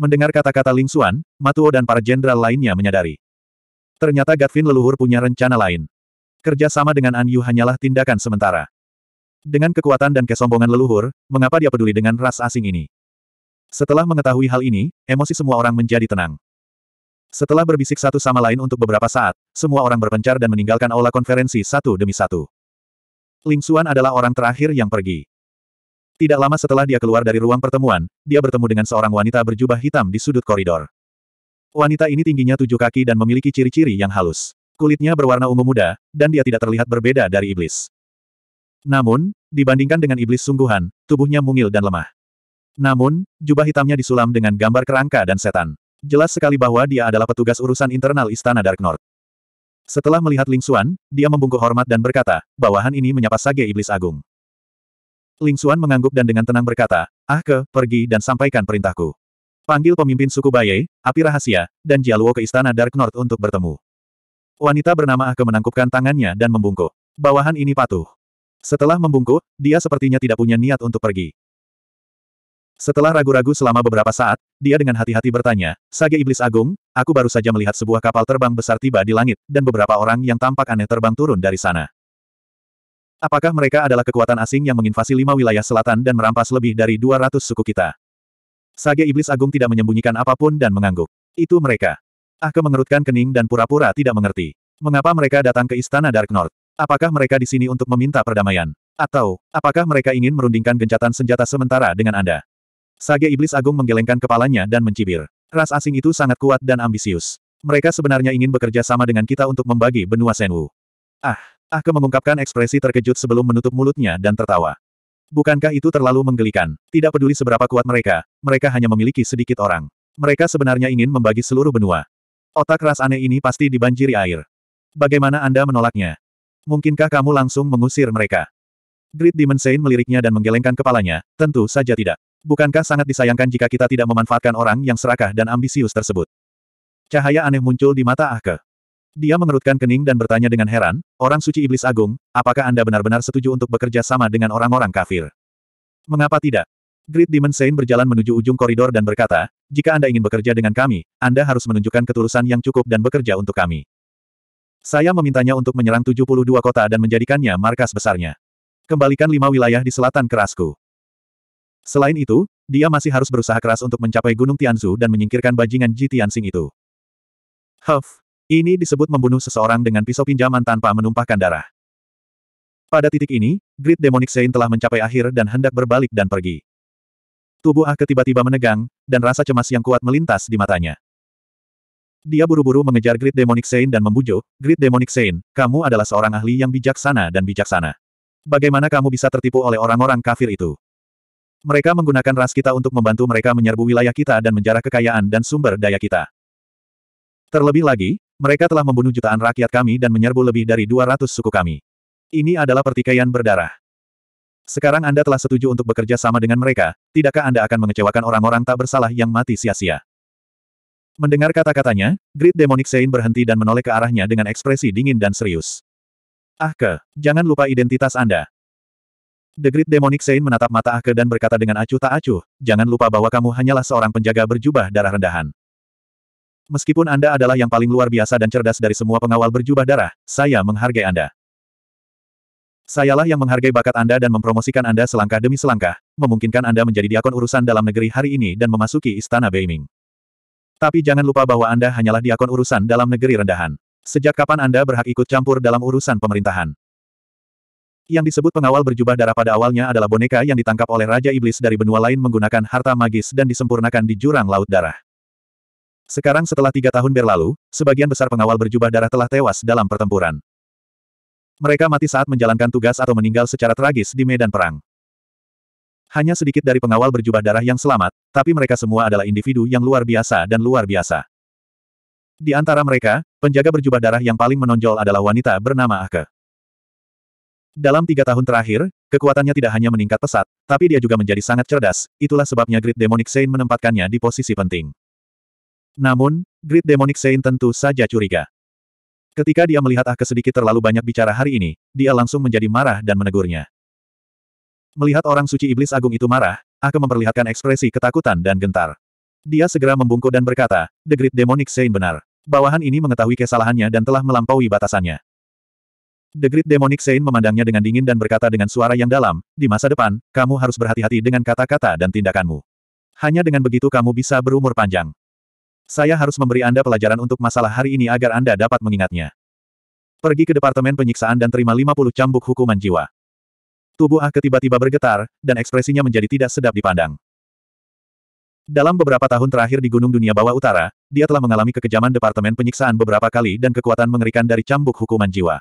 Mendengar kata-kata Ling Xuan, Matuo dan para jenderal lainnya menyadari. Ternyata Gatvin leluhur punya rencana lain. Kerja sama dengan An Yu hanyalah tindakan sementara. Dengan kekuatan dan kesombongan leluhur, mengapa dia peduli dengan ras asing ini? Setelah mengetahui hal ini, emosi semua orang menjadi tenang. Setelah berbisik satu sama lain untuk beberapa saat, semua orang berpencar dan meninggalkan aula konferensi satu demi satu. Ling Xuan adalah orang terakhir yang pergi. Tidak lama setelah dia keluar dari ruang pertemuan, dia bertemu dengan seorang wanita berjubah hitam di sudut koridor. Wanita ini tingginya tujuh kaki dan memiliki ciri-ciri yang halus. Kulitnya berwarna ungu muda, dan dia tidak terlihat berbeda dari iblis. Namun, dibandingkan dengan iblis sungguhan, tubuhnya mungil dan lemah. Namun, jubah hitamnya disulam dengan gambar kerangka dan setan. Jelas sekali bahwa dia adalah petugas urusan internal Istana Dark North. Setelah melihat Ling Xuan, dia membungkuk hormat dan berkata, bawahan ini menyapa Sage Iblis Agung. Ling Xuan mengangguk dan dengan tenang berkata, Ah ke, pergi dan sampaikan perintahku. Panggil pemimpin suku Baye, api rahasia, dan Jialuo ke istana Dark North untuk bertemu. Wanita bernama Ah ke menangkupkan tangannya dan membungkuk. Bawahan ini patuh. Setelah membungkuk, dia sepertinya tidak punya niat untuk pergi. Setelah ragu-ragu selama beberapa saat, dia dengan hati-hati bertanya, Sage Iblis Agung, aku baru saja melihat sebuah kapal terbang besar tiba di langit, dan beberapa orang yang tampak aneh terbang turun dari sana. Apakah mereka adalah kekuatan asing yang menginvasi lima wilayah selatan dan merampas lebih dari 200 suku kita? Sage Iblis Agung tidak menyembunyikan apapun dan mengangguk. Itu mereka. Ahke mengerutkan kening dan pura-pura tidak mengerti. Mengapa mereka datang ke Istana Dark North? Apakah mereka di sini untuk meminta perdamaian? Atau, apakah mereka ingin merundingkan gencatan senjata sementara dengan Anda? Sage Iblis Agung menggelengkan kepalanya dan mencibir. Ras asing itu sangat kuat dan ambisius. Mereka sebenarnya ingin bekerja sama dengan kita untuk membagi benua Senwu. Ah, Ah, Ke mengungkapkan ekspresi terkejut sebelum menutup mulutnya dan tertawa. Bukankah itu terlalu menggelikan? Tidak peduli seberapa kuat mereka, mereka hanya memiliki sedikit orang. Mereka sebenarnya ingin membagi seluruh benua. Otak ras aneh ini pasti dibanjiri air. Bagaimana Anda menolaknya? Mungkinkah kamu langsung mengusir mereka? Great Demon Saint meliriknya dan menggelengkan kepalanya, tentu saja tidak. Bukankah sangat disayangkan jika kita tidak memanfaatkan orang yang serakah dan ambisius tersebut? Cahaya aneh muncul di mata Ahke. Dia mengerutkan kening dan bertanya dengan heran, orang suci iblis agung, apakah Anda benar-benar setuju untuk bekerja sama dengan orang-orang kafir? Mengapa tidak? Great Demon Saint berjalan menuju ujung koridor dan berkata, jika Anda ingin bekerja dengan kami, Anda harus menunjukkan ketulusan yang cukup dan bekerja untuk kami. Saya memintanya untuk menyerang 72 kota dan menjadikannya markas besarnya. Kembalikan lima wilayah di selatan kerasku. Selain itu, dia masih harus berusaha keras untuk mencapai Gunung Tianzu dan menyingkirkan bajingan Ji Tianxing itu. Huff, ini disebut membunuh seseorang dengan pisau pinjaman tanpa menumpahkan darah. Pada titik ini, Great Demonic Sein telah mencapai akhir dan hendak berbalik dan pergi. Tubuh Ah tiba-tiba menegang, dan rasa cemas yang kuat melintas di matanya. Dia buru-buru mengejar Great Demonic Sein dan membujuk, Great Demonic Sein, kamu adalah seorang ahli yang bijaksana dan bijaksana. Bagaimana kamu bisa tertipu oleh orang-orang kafir itu? Mereka menggunakan ras kita untuk membantu mereka menyerbu wilayah kita dan menjarah kekayaan dan sumber daya kita. Terlebih lagi, mereka telah membunuh jutaan rakyat kami dan menyerbu lebih dari 200 suku kami. Ini adalah pertikaian berdarah. Sekarang Anda telah setuju untuk bekerja sama dengan mereka, tidakkah Anda akan mengecewakan orang-orang tak bersalah yang mati sia-sia? Mendengar kata-katanya, Great Demonic Sein berhenti dan menoleh ke arahnya dengan ekspresi dingin dan serius. Ah, ke, jangan lupa identitas Anda. The Great Demonic Sein menatap mata Ahke dan berkata dengan acuh tak acuh, jangan lupa bahwa kamu hanyalah seorang penjaga berjubah darah rendahan. Meskipun Anda adalah yang paling luar biasa dan cerdas dari semua pengawal berjubah darah, saya menghargai Anda. Sayalah yang menghargai bakat Anda dan mempromosikan Anda selangkah demi selangkah, memungkinkan Anda menjadi diakon urusan dalam negeri hari ini dan memasuki Istana Beiming. Tapi jangan lupa bahwa Anda hanyalah diakon urusan dalam negeri rendahan. Sejak kapan Anda berhak ikut campur dalam urusan pemerintahan? Yang disebut pengawal berjubah darah pada awalnya adalah boneka yang ditangkap oleh Raja Iblis dari benua lain menggunakan harta magis dan disempurnakan di jurang Laut Darah. Sekarang setelah tiga tahun berlalu, sebagian besar pengawal berjubah darah telah tewas dalam pertempuran. Mereka mati saat menjalankan tugas atau meninggal secara tragis di medan perang. Hanya sedikit dari pengawal berjubah darah yang selamat, tapi mereka semua adalah individu yang luar biasa dan luar biasa. Di antara mereka, penjaga berjubah darah yang paling menonjol adalah wanita bernama Ake. Dalam tiga tahun terakhir, kekuatannya tidak hanya meningkat pesat, tapi dia juga menjadi sangat cerdas, itulah sebabnya Great Demonic Saint menempatkannya di posisi penting. Namun, Great Demonic Saint tentu saja curiga. Ketika dia melihat Ah sedikit terlalu banyak bicara hari ini, dia langsung menjadi marah dan menegurnya. Melihat orang suci iblis agung itu marah, Ah memperlihatkan ekspresi ketakutan dan gentar. Dia segera membungkuk dan berkata, The Great Demonic Saint benar. Bawahan ini mengetahui kesalahannya dan telah melampaui batasannya. The Great Demonic Saint memandangnya dengan dingin dan berkata dengan suara yang dalam, di masa depan, kamu harus berhati-hati dengan kata-kata dan tindakanmu. Hanya dengan begitu kamu bisa berumur panjang. Saya harus memberi Anda pelajaran untuk masalah hari ini agar Anda dapat mengingatnya. Pergi ke Departemen Penyiksaan dan terima 50 cambuk hukuman jiwa. Tubuh Ah ketiba tiba bergetar, dan ekspresinya menjadi tidak sedap dipandang. Dalam beberapa tahun terakhir di Gunung Dunia Bawah Utara, dia telah mengalami kekejaman Departemen Penyiksaan beberapa kali dan kekuatan mengerikan dari cambuk hukuman jiwa.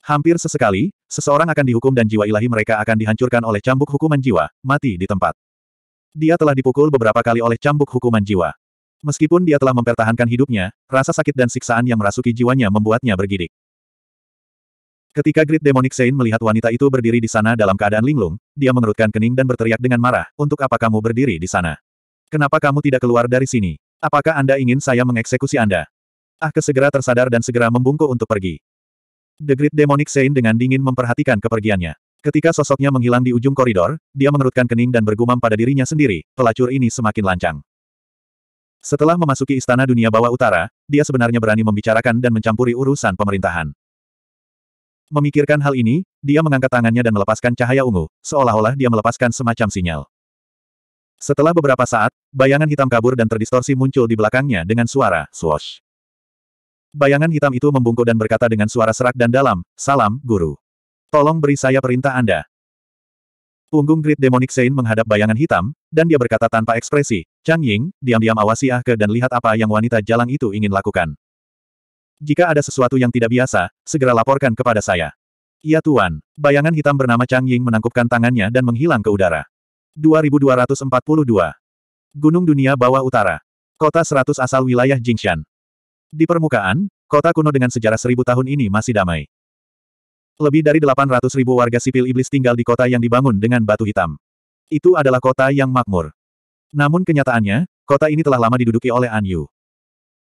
Hampir sesekali, seseorang akan dihukum dan jiwa ilahi mereka akan dihancurkan oleh cambuk hukuman jiwa, mati di tempat. Dia telah dipukul beberapa kali oleh cambuk hukuman jiwa. Meskipun dia telah mempertahankan hidupnya, rasa sakit dan siksaan yang merasuki jiwanya membuatnya bergidik. Ketika Great Demonic Saint melihat wanita itu berdiri di sana dalam keadaan linglung, dia mengerutkan kening dan berteriak dengan marah, untuk apa kamu berdiri di sana? Kenapa kamu tidak keluar dari sini? Apakah Anda ingin saya mengeksekusi Anda? Ah, kesegera tersadar dan segera membungkuk untuk pergi. The Great Demonic Saint dengan dingin memperhatikan kepergiannya. Ketika sosoknya menghilang di ujung koridor, dia mengerutkan kening dan bergumam pada dirinya sendiri, pelacur ini semakin lancang. Setelah memasuki istana dunia bawah utara, dia sebenarnya berani membicarakan dan mencampuri urusan pemerintahan. Memikirkan hal ini, dia mengangkat tangannya dan melepaskan cahaya ungu, seolah-olah dia melepaskan semacam sinyal. Setelah beberapa saat, bayangan hitam kabur dan terdistorsi muncul di belakangnya dengan suara, swosh. Bayangan hitam itu membungkuk dan berkata dengan suara serak dan dalam, Salam, Guru. Tolong beri saya perintah Anda. Punggung Great Demonic Sein menghadap bayangan hitam, dan dia berkata tanpa ekspresi, Chang Ying, diam-diam awasi Ah Ke dan lihat apa yang wanita jalang itu ingin lakukan. Jika ada sesuatu yang tidak biasa, segera laporkan kepada saya. Iya Tuan, bayangan hitam bernama Chang Ying menangkupkan tangannya dan menghilang ke udara. 2242 Gunung Dunia Bawah Utara Kota 100 asal wilayah Jingshan. Di permukaan, kota kuno dengan sejarah seribu tahun ini masih damai. Lebih dari 800 ribu warga sipil iblis tinggal di kota yang dibangun dengan batu hitam. Itu adalah kota yang makmur. Namun kenyataannya, kota ini telah lama diduduki oleh An Yu.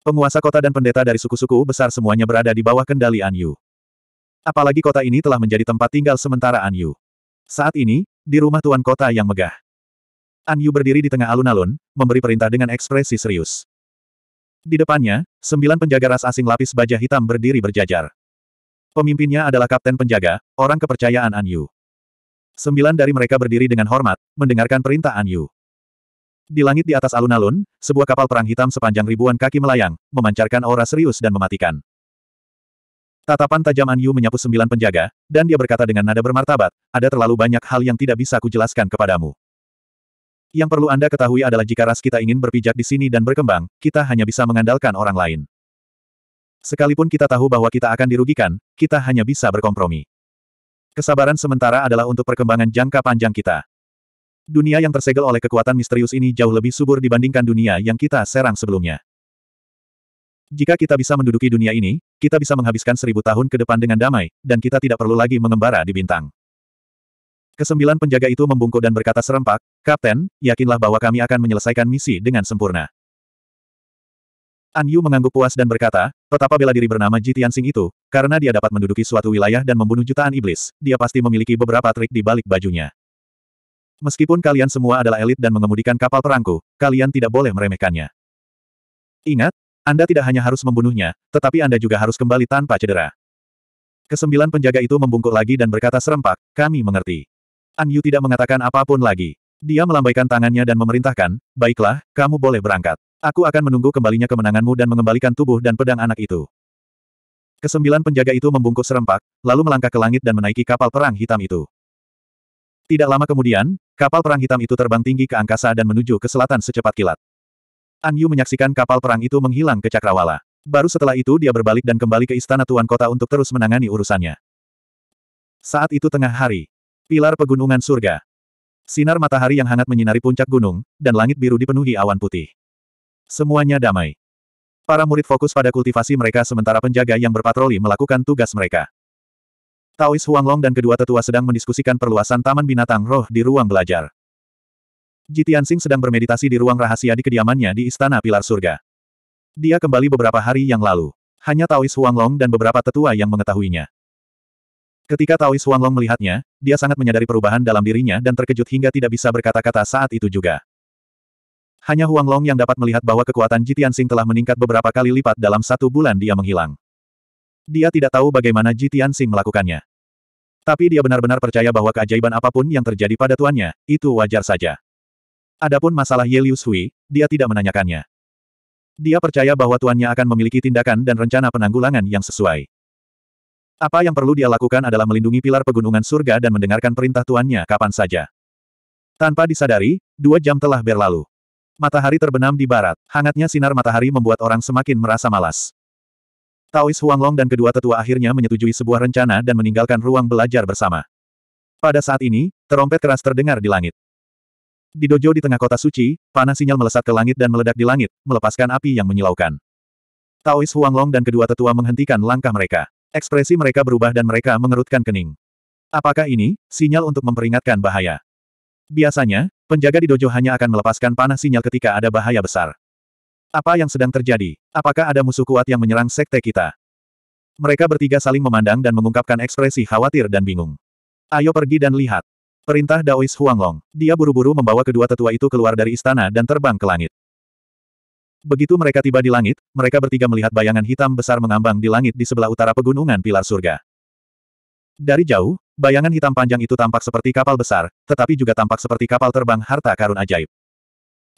Penguasa kota dan pendeta dari suku-suku besar semuanya berada di bawah kendali An Yu. Apalagi kota ini telah menjadi tempat tinggal sementara An Yu. Saat ini, di rumah tuan kota yang megah. An Yu berdiri di tengah alun-alun, memberi perintah dengan ekspresi serius. Di depannya, sembilan penjaga ras asing lapis baja hitam berdiri berjajar. Pemimpinnya adalah kapten penjaga, orang kepercayaan An Yu. Sembilan dari mereka berdiri dengan hormat, mendengarkan perintah An Yu. Di langit di atas alun-alun, sebuah kapal perang hitam sepanjang ribuan kaki melayang, memancarkan aura serius dan mematikan. Tatapan tajam An Yu menyapu sembilan penjaga, dan dia berkata dengan nada bermartabat, ada terlalu banyak hal yang tidak bisa kujelaskan kepadamu. Yang perlu Anda ketahui adalah jika ras kita ingin berpijak di sini dan berkembang, kita hanya bisa mengandalkan orang lain. Sekalipun kita tahu bahwa kita akan dirugikan, kita hanya bisa berkompromi. Kesabaran sementara adalah untuk perkembangan jangka panjang kita. Dunia yang tersegel oleh kekuatan misterius ini jauh lebih subur dibandingkan dunia yang kita serang sebelumnya. Jika kita bisa menduduki dunia ini, kita bisa menghabiskan seribu tahun ke depan dengan damai, dan kita tidak perlu lagi mengembara di bintang. Kesembilan penjaga itu membungkuk dan berkata serempak, Kapten, yakinlah bahwa kami akan menyelesaikan misi dengan sempurna. An Yu mengangguk puas dan berkata, betapa bela diri bernama Ji Tianxing itu, karena dia dapat menduduki suatu wilayah dan membunuh jutaan iblis, dia pasti memiliki beberapa trik di balik bajunya. Meskipun kalian semua adalah elit dan mengemudikan kapal perangku, kalian tidak boleh meremehkannya. Ingat, Anda tidak hanya harus membunuhnya, tetapi Anda juga harus kembali tanpa cedera. Kesembilan penjaga itu membungkuk lagi dan berkata serempak, kami mengerti. An Yu tidak mengatakan apapun lagi. Dia melambaikan tangannya dan memerintahkan, baiklah, kamu boleh berangkat. Aku akan menunggu kembalinya kemenanganmu dan mengembalikan tubuh dan pedang anak itu. Kesembilan penjaga itu membungkuk serempak, lalu melangkah ke langit dan menaiki kapal perang hitam itu. Tidak lama kemudian, kapal perang hitam itu terbang tinggi ke angkasa dan menuju ke selatan secepat kilat. An Yu menyaksikan kapal perang itu menghilang ke cakrawala. Baru setelah itu dia berbalik dan kembali ke istana Tuan Kota untuk terus menangani urusannya. Saat itu tengah hari. Pilar pegunungan surga. Sinar matahari yang hangat menyinari puncak gunung, dan langit biru dipenuhi awan putih. Semuanya damai. Para murid fokus pada kultivasi mereka sementara penjaga yang berpatroli melakukan tugas mereka. Taois Huanglong dan kedua tetua sedang mendiskusikan perluasan Taman Binatang Roh di ruang belajar. Ji Tianxing sedang bermeditasi di ruang rahasia di kediamannya di Istana Pilar Surga. Dia kembali beberapa hari yang lalu. Hanya Taois Huanglong dan beberapa tetua yang mengetahuinya. Ketika Taois Huanglong melihatnya, dia sangat menyadari perubahan dalam dirinya dan terkejut hingga tidak bisa berkata-kata saat itu juga. Hanya Huang Long yang dapat melihat bahwa kekuatan Jitian Sing telah meningkat beberapa kali lipat dalam satu bulan dia menghilang. Dia tidak tahu bagaimana Jitian Sing melakukannya. Tapi dia benar-benar percaya bahwa keajaiban apapun yang terjadi pada tuannya, itu wajar saja. Adapun masalah Ye Liu Sui, dia tidak menanyakannya. Dia percaya bahwa tuannya akan memiliki tindakan dan rencana penanggulangan yang sesuai. Apa yang perlu dia lakukan adalah melindungi pilar pegunungan surga dan mendengarkan perintah tuannya kapan saja. Tanpa disadari, dua jam telah berlalu. Matahari terbenam di barat. Hangatnya sinar matahari membuat orang semakin merasa malas. Taois Huanglong dan kedua tetua akhirnya menyetujui sebuah rencana dan meninggalkan ruang belajar bersama. Pada saat ini, terompet keras terdengar di langit. Di dojo di tengah kota suci, panas sinyal melesat ke langit dan meledak di langit, melepaskan api yang menyilaukan. Taois Huanglong dan kedua tetua menghentikan langkah mereka. Ekspresi mereka berubah dan mereka mengerutkan kening. Apakah ini, sinyal untuk memperingatkan bahaya? Biasanya, Penjaga di dojo hanya akan melepaskan panah sinyal ketika ada bahaya besar. Apa yang sedang terjadi? Apakah ada musuh kuat yang menyerang sekte kita? Mereka bertiga saling memandang dan mengungkapkan ekspresi khawatir dan bingung. Ayo pergi dan lihat. Perintah Daois Huanglong. Dia buru-buru membawa kedua tetua itu keluar dari istana dan terbang ke langit. Begitu mereka tiba di langit, mereka bertiga melihat bayangan hitam besar mengambang di langit di sebelah utara pegunungan pilar surga. Dari jauh, Bayangan hitam panjang itu tampak seperti kapal besar, tetapi juga tampak seperti kapal terbang harta karun ajaib.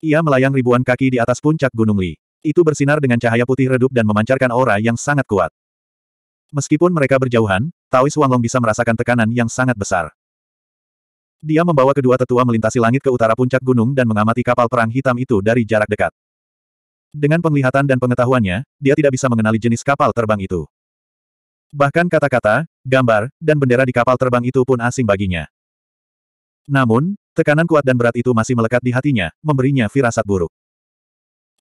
Ia melayang ribuan kaki di atas puncak Gunung Li. Itu bersinar dengan cahaya putih redup dan memancarkan aura yang sangat kuat. Meskipun mereka berjauhan, Taois Wanglong bisa merasakan tekanan yang sangat besar. Dia membawa kedua tetua melintasi langit ke utara puncak gunung dan mengamati kapal perang hitam itu dari jarak dekat. Dengan penglihatan dan pengetahuannya, dia tidak bisa mengenali jenis kapal terbang itu. Bahkan kata-kata, gambar, dan bendera di kapal terbang itu pun asing baginya. Namun, tekanan kuat dan berat itu masih melekat di hatinya, memberinya firasat buruk.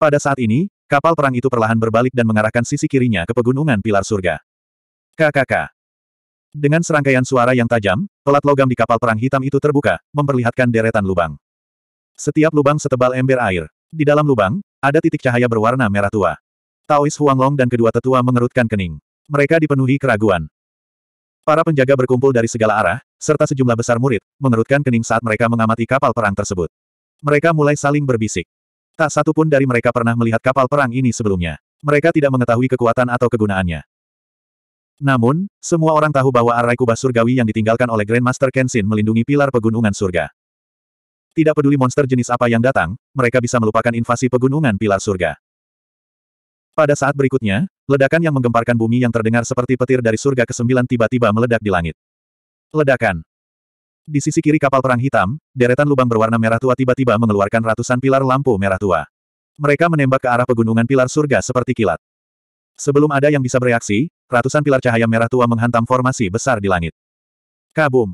Pada saat ini, kapal perang itu perlahan berbalik dan mengarahkan sisi kirinya ke pegunungan pilar surga. KKK. Dengan serangkaian suara yang tajam, pelat logam di kapal perang hitam itu terbuka, memperlihatkan deretan lubang. Setiap lubang setebal ember air. Di dalam lubang, ada titik cahaya berwarna merah tua. Taois Huanglong dan kedua tetua mengerutkan kening mereka dipenuhi keraguan. Para penjaga berkumpul dari segala arah, serta sejumlah besar murid, mengerutkan kening saat mereka mengamati kapal perang tersebut. Mereka mulai saling berbisik. Tak satu pun dari mereka pernah melihat kapal perang ini sebelumnya. Mereka tidak mengetahui kekuatan atau kegunaannya. Namun, semua orang tahu bahwa arai kubah surgawi yang ditinggalkan oleh Grandmaster Kenshin melindungi pilar pegunungan surga. Tidak peduli monster jenis apa yang datang, mereka bisa melupakan invasi pegunungan pilar surga. Pada saat berikutnya, Ledakan yang menggemparkan bumi yang terdengar seperti petir dari surga ke sembilan tiba-tiba meledak di langit. Ledakan. Di sisi kiri kapal perang hitam, deretan lubang berwarna merah tua tiba-tiba mengeluarkan ratusan pilar lampu merah tua. Mereka menembak ke arah pegunungan pilar surga seperti kilat. Sebelum ada yang bisa bereaksi, ratusan pilar cahaya merah tua menghantam formasi besar di langit. Kabum.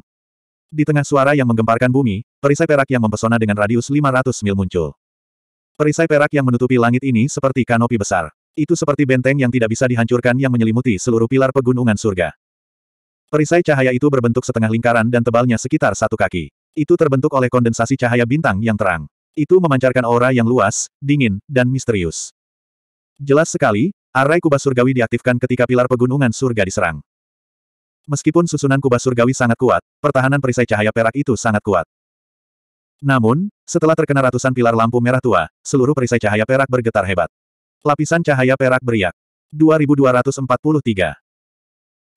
Di tengah suara yang menggemparkan bumi, perisai perak yang mempesona dengan radius 500 mil muncul. Perisai perak yang menutupi langit ini seperti kanopi besar. Itu seperti benteng yang tidak bisa dihancurkan yang menyelimuti seluruh pilar pegunungan surga. Perisai cahaya itu berbentuk setengah lingkaran dan tebalnya sekitar satu kaki. Itu terbentuk oleh kondensasi cahaya bintang yang terang. Itu memancarkan aura yang luas, dingin, dan misterius. Jelas sekali, arai kubah surgawi diaktifkan ketika pilar pegunungan surga diserang. Meskipun susunan kubah surgawi sangat kuat, pertahanan perisai cahaya perak itu sangat kuat. Namun, setelah terkena ratusan pilar lampu merah tua, seluruh perisai cahaya perak bergetar hebat. Lapisan cahaya perak beriak. 2243.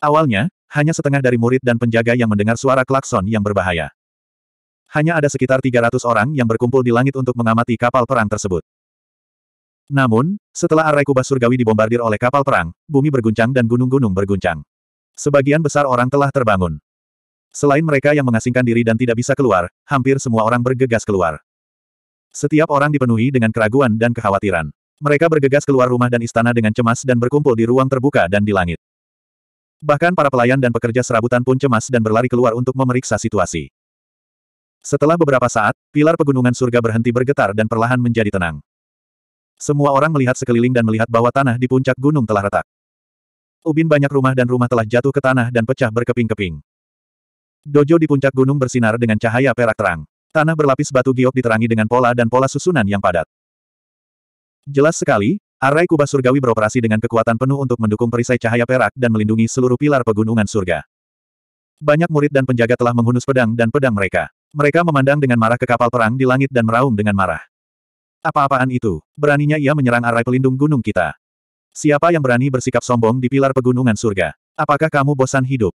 Awalnya, hanya setengah dari murid dan penjaga yang mendengar suara klakson yang berbahaya. Hanya ada sekitar 300 orang yang berkumpul di langit untuk mengamati kapal perang tersebut. Namun, setelah arai kubah surgawi dibombardir oleh kapal perang, bumi berguncang dan gunung-gunung berguncang. Sebagian besar orang telah terbangun. Selain mereka yang mengasingkan diri dan tidak bisa keluar, hampir semua orang bergegas keluar. Setiap orang dipenuhi dengan keraguan dan kekhawatiran. Mereka bergegas keluar rumah dan istana dengan cemas dan berkumpul di ruang terbuka dan di langit. Bahkan para pelayan dan pekerja serabutan pun cemas dan berlari keluar untuk memeriksa situasi. Setelah beberapa saat, pilar pegunungan surga berhenti bergetar dan perlahan menjadi tenang. Semua orang melihat sekeliling dan melihat bahwa tanah di puncak gunung telah retak. Ubin banyak rumah dan rumah telah jatuh ke tanah dan pecah berkeping-keping. Dojo di puncak gunung bersinar dengan cahaya perak terang. Tanah berlapis batu giok diterangi dengan pola dan pola susunan yang padat. Jelas sekali, arai kubah surgawi beroperasi dengan kekuatan penuh untuk mendukung perisai cahaya perak dan melindungi seluruh pilar pegunungan surga. Banyak murid dan penjaga telah menghunus pedang dan pedang mereka. Mereka memandang dengan marah ke kapal perang di langit dan meraung dengan marah. Apa-apaan itu? Beraninya ia menyerang arai pelindung gunung kita. Siapa yang berani bersikap sombong di pilar pegunungan surga? Apakah kamu bosan hidup?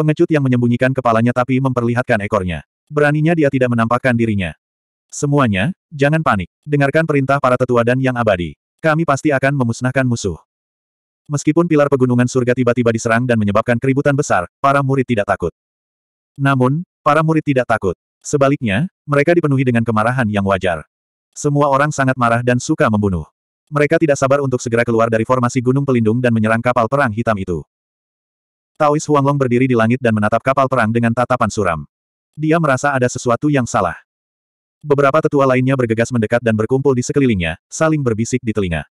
Pengecut yang menyembunyikan kepalanya tapi memperlihatkan ekornya. Beraninya dia tidak menampakkan dirinya. Semuanya, jangan panik. Dengarkan perintah para tetua dan yang abadi. Kami pasti akan memusnahkan musuh. Meskipun pilar pegunungan surga tiba-tiba diserang dan menyebabkan keributan besar, para murid tidak takut. Namun, para murid tidak takut. Sebaliknya, mereka dipenuhi dengan kemarahan yang wajar. Semua orang sangat marah dan suka membunuh. Mereka tidak sabar untuk segera keluar dari formasi gunung pelindung dan menyerang kapal perang hitam itu. Taois Huanglong berdiri di langit dan menatap kapal perang dengan tatapan suram. Dia merasa ada sesuatu yang salah. Beberapa tetua lainnya bergegas mendekat dan berkumpul di sekelilingnya, saling berbisik di telinga.